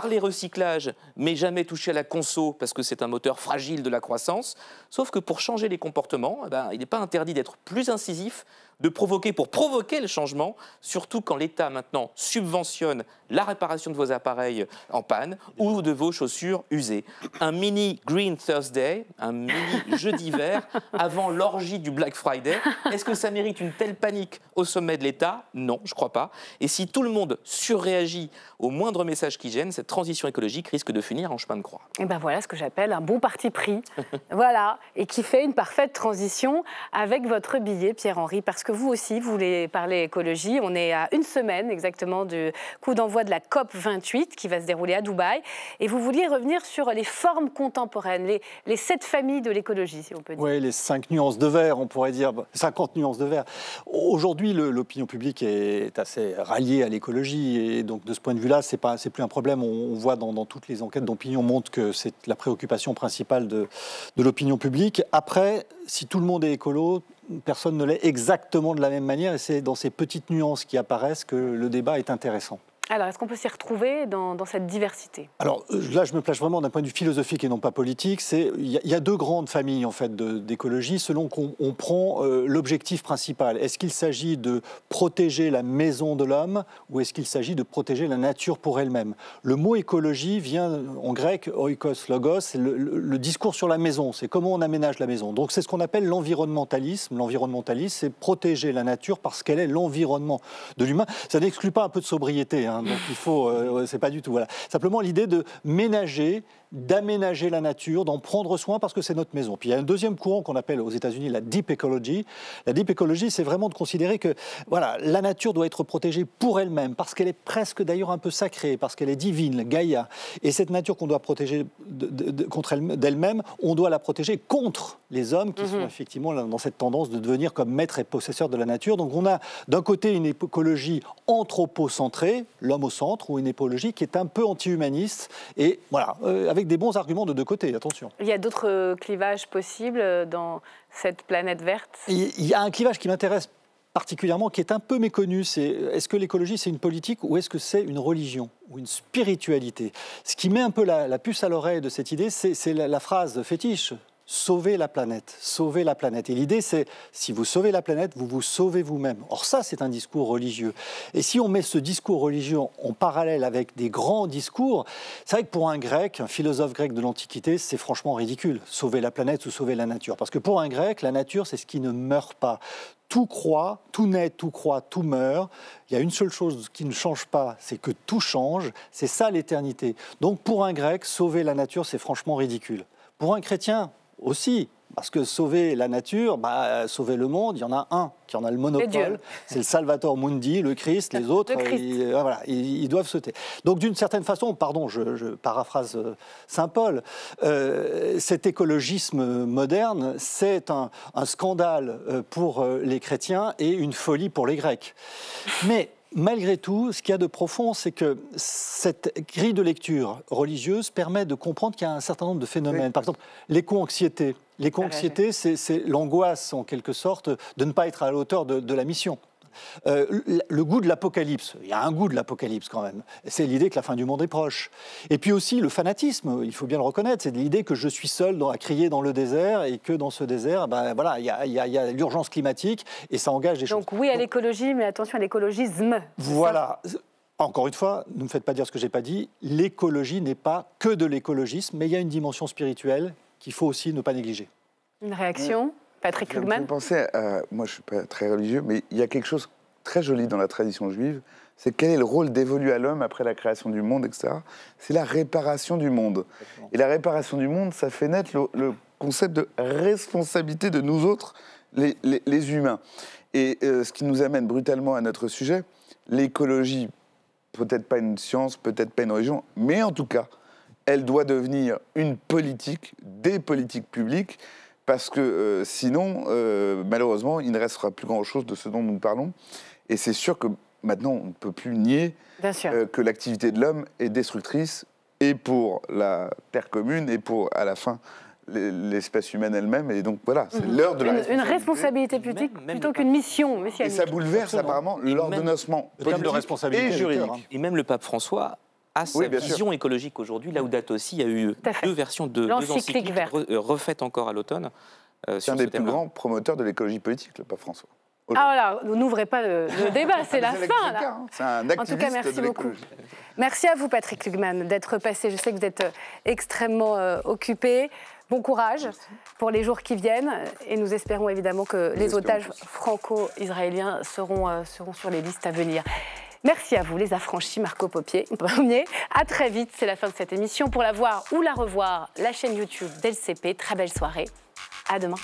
parler recyclage, mais jamais toucher à la conso, parce que c'est un moteur fragile de la croissance. Sauf que pour changer les comportements, eh ben, il n'est pas interdit d'être plus incisif de provoquer pour provoquer le changement, surtout quand l'État maintenant subventionne la réparation de vos appareils en panne ou de vos chaussures usées. Un mini Green Thursday, un mini jeudi vert avant l'orgie du Black Friday. Est-ce que ça mérite une telle panique au sommet de l'État Non, je crois pas. Et si tout le monde surréagit au moindre message qui gêne, cette transition écologique risque de finir en chemin de croix. Et eh ben voilà ce que j'appelle un bon parti pris. voilà, et qui fait une parfaite transition avec votre billet Pierre-Henri que vous aussi, vous voulez parler écologie. On est à une semaine exactement du coup d'envoi de la COP 28 qui va se dérouler à Dubaï. Et vous vouliez revenir sur les formes contemporaines, les, les sept familles de l'écologie, si on peut dire. Oui, les cinq nuances de vert, on pourrait dire, 50 nuances de vert. Aujourd'hui, l'opinion publique est assez ralliée à l'écologie. Et donc, de ce point de vue-là, ce n'est plus un problème. On, voit dans, toutes les enquêtes d'opinion montre que c'est la préoccupation principale de, de l'opinion publique. Après, si tout le monde est écolo, personne ne l'est exactement de la même manière et c'est dans ces petites nuances qui apparaissent que le débat est intéressant. Alors, est-ce qu'on peut s'y retrouver dans, cette diversité Alors euh, là, je me place vraiment d'un point de vue philosophique et non pas politique. Il y, a deux grandes familles en fait d'écologie selon qu'on prend euh, l'objectif principal. Est-ce qu'il s'agit de protéger la maison de l'homme ou est-ce qu'il s'agit de protéger la nature pour elle-même Le mot écologie vient en grec oikos logos, le, le, discours sur la maison, c'est comment on aménage la maison. Donc c'est ce qu'on appelle l'environnementalisme. L'environnementalisme, c'est protéger la nature parce qu'elle est l'environnement de l'humain. Ça n'exclut pas un peu de sobriété. Hein. Hein, donc il faut, euh, c'est pas du tout. Voilà. Simplement l'idée de ménager, d'aménager la nature, d'en prendre soin parce que c'est notre maison. Puis il y a un deuxième courant qu'on appelle aux États-Unis la deep ecology. La deep ecology, c'est vraiment de considérer que voilà, la nature doit être protégée pour elle-même parce qu'elle est presque d'ailleurs un peu sacrée, parce qu'elle est divine, Gaïa. Et cette nature qu'on doit protéger contre elle, d'elle-même, on doit la protéger contre les hommes qui mhm. sont effectivement dans cette tendance de devenir comme maître et possesseur de la nature. Donc on a d'un côté une écologie anthropocentrée, l'homme au centre ou une écologie qui est un peu anti-humaniste et voilà, euh, avec des bons arguments de deux côtés, attention. Il y a d'autres euh, clivages possibles euh, dans cette planète verte Il y a un clivage qui m'intéresse particulièrement qui est un peu méconnu, c'est est-ce que l'écologie c'est une politique ou est-ce que c'est une religion ou une spiritualité Ce qui met un peu la, puce à l'oreille de cette idée, c'est la phrase fétiche sauver la planète, sauver la planète. Et l'idée, c'est si vous sauvez la planète, vous vous sauvez vous-même. Or ça, c'est un discours religieux. Et si on met ce discours religieux en parallèle avec des grands discours, c'est vrai que pour un grec, un philosophe grec de l'Antiquité, c'est franchement ridicule, sauver la planète ou sauver la nature. Parce que pour un grec, la nature, c'est ce qui ne meurt pas tout croit, tout naît, tout croit, tout meurt. Il y a une seule chose qui ne change pas, c'est que tout change. C'est ça l'éternité. Donc pour un grec, sauver la nature, c'est franchement ridicule. Pour un chrétien, aussi. Parce que sauver la nature, bah, sauver le monde, il y en a un qui en a le monopole. C'est le Salvator Mundi, le Christ, les autres, Ils, euh, voilà, ils, doivent sauter. Donc d'une certaine façon, pardon, je, paraphrase euh, Saint Paul, euh, cet écologisme moderne, c'est un, un, scandale pour les chrétiens et une folie pour les Grecs. Mais Malgré tout, ce qu'il y a de profond, c'est que cette grille de lecture religieuse permet de comprendre qu'il y a un certain nombre de phénomènes. Par exemple, l'éco-anxiété. L'éco-anxiété, c'est l'angoisse, en quelque sorte, de ne pas être à la hauteur de la mission. Euh, le goût de l'apocalypse, il y a un goût de l'apocalypse quand même, c'est l'idée que la fin du monde est proche. Et puis aussi le fanatisme, il faut bien le reconnaître, c'est l'idée que je suis seul dans, à crier dans le désert et que dans ce désert, ben, voilà, il y a, l'urgence climatique et ça engage des Donc, choses. Donc oui à l'écologie, mais attention à l'écologisme. Voilà. Encore une fois, ne me faites pas dire ce que je n'ai pas dit. L'écologie n'est pas que de l'écologisme, mais il y a une dimension spirituelle qu'il faut aussi ne pas négliger. Une réaction Patrick Krugman pensais, moi je ne suis pas très religieux, mais il y a quelque chose de très joli dans la tradition juive, c'est quel est le rôle dévolu à l'homme après la création du monde, etc. C'est la réparation du monde. Et la réparation du monde, ça fait naître le, concept de responsabilité de nous autres, les, humains. Et euh, ce qui nous amène brutalement à notre sujet, l'écologie, peut-être pas une science, peut-être pas une religion, mais en tout cas, elle doit devenir une politique, des politiques publiques, parce que euh, sinon, euh, malheureusement, il ne restera plus grand-chose de ce dont nous parlons. Et c'est sûr que maintenant, on ne peut plus nier euh, que l'activité de l'homme est destructrice, et pour la Terre commune, et pour, à la fin, l'espèce humaine elle-même. Et donc voilà, c'est mhm. l'heure de la Une, responsabilité, publique plutôt qu'une mission. Et ça bouleverse apparemment l'ordonnancement politique de responsabilité et juridique. Et même le pape François à cette vision écologique aujourd'hui. Là aussi, il a eu deux versions de l'encyclique euh, refaites encore à l'automne. Euh, c'est un des plus grands promoteurs de l'écologie politique, le pape François. Ah voilà, n'ouvrez pas le, débat, c'est ah, la fin là. Hein. un En tout cas, merci beaucoup. Merci à vous, Patrick Lugman, d'être passé. Je sais que vous êtes euh, extrêmement occupé. Bon courage pour les jours qui viennent et nous espérons évidemment que les otages franco-israéliens seront, euh, seront sur les listes à venir. Merci à vous, les affranchis, Marco Popier, premier. À très vite, c'est la fin de cette émission. Pour la voir ou la revoir, la chaîne YouTube d'LCP. Très belle soirée. À demain.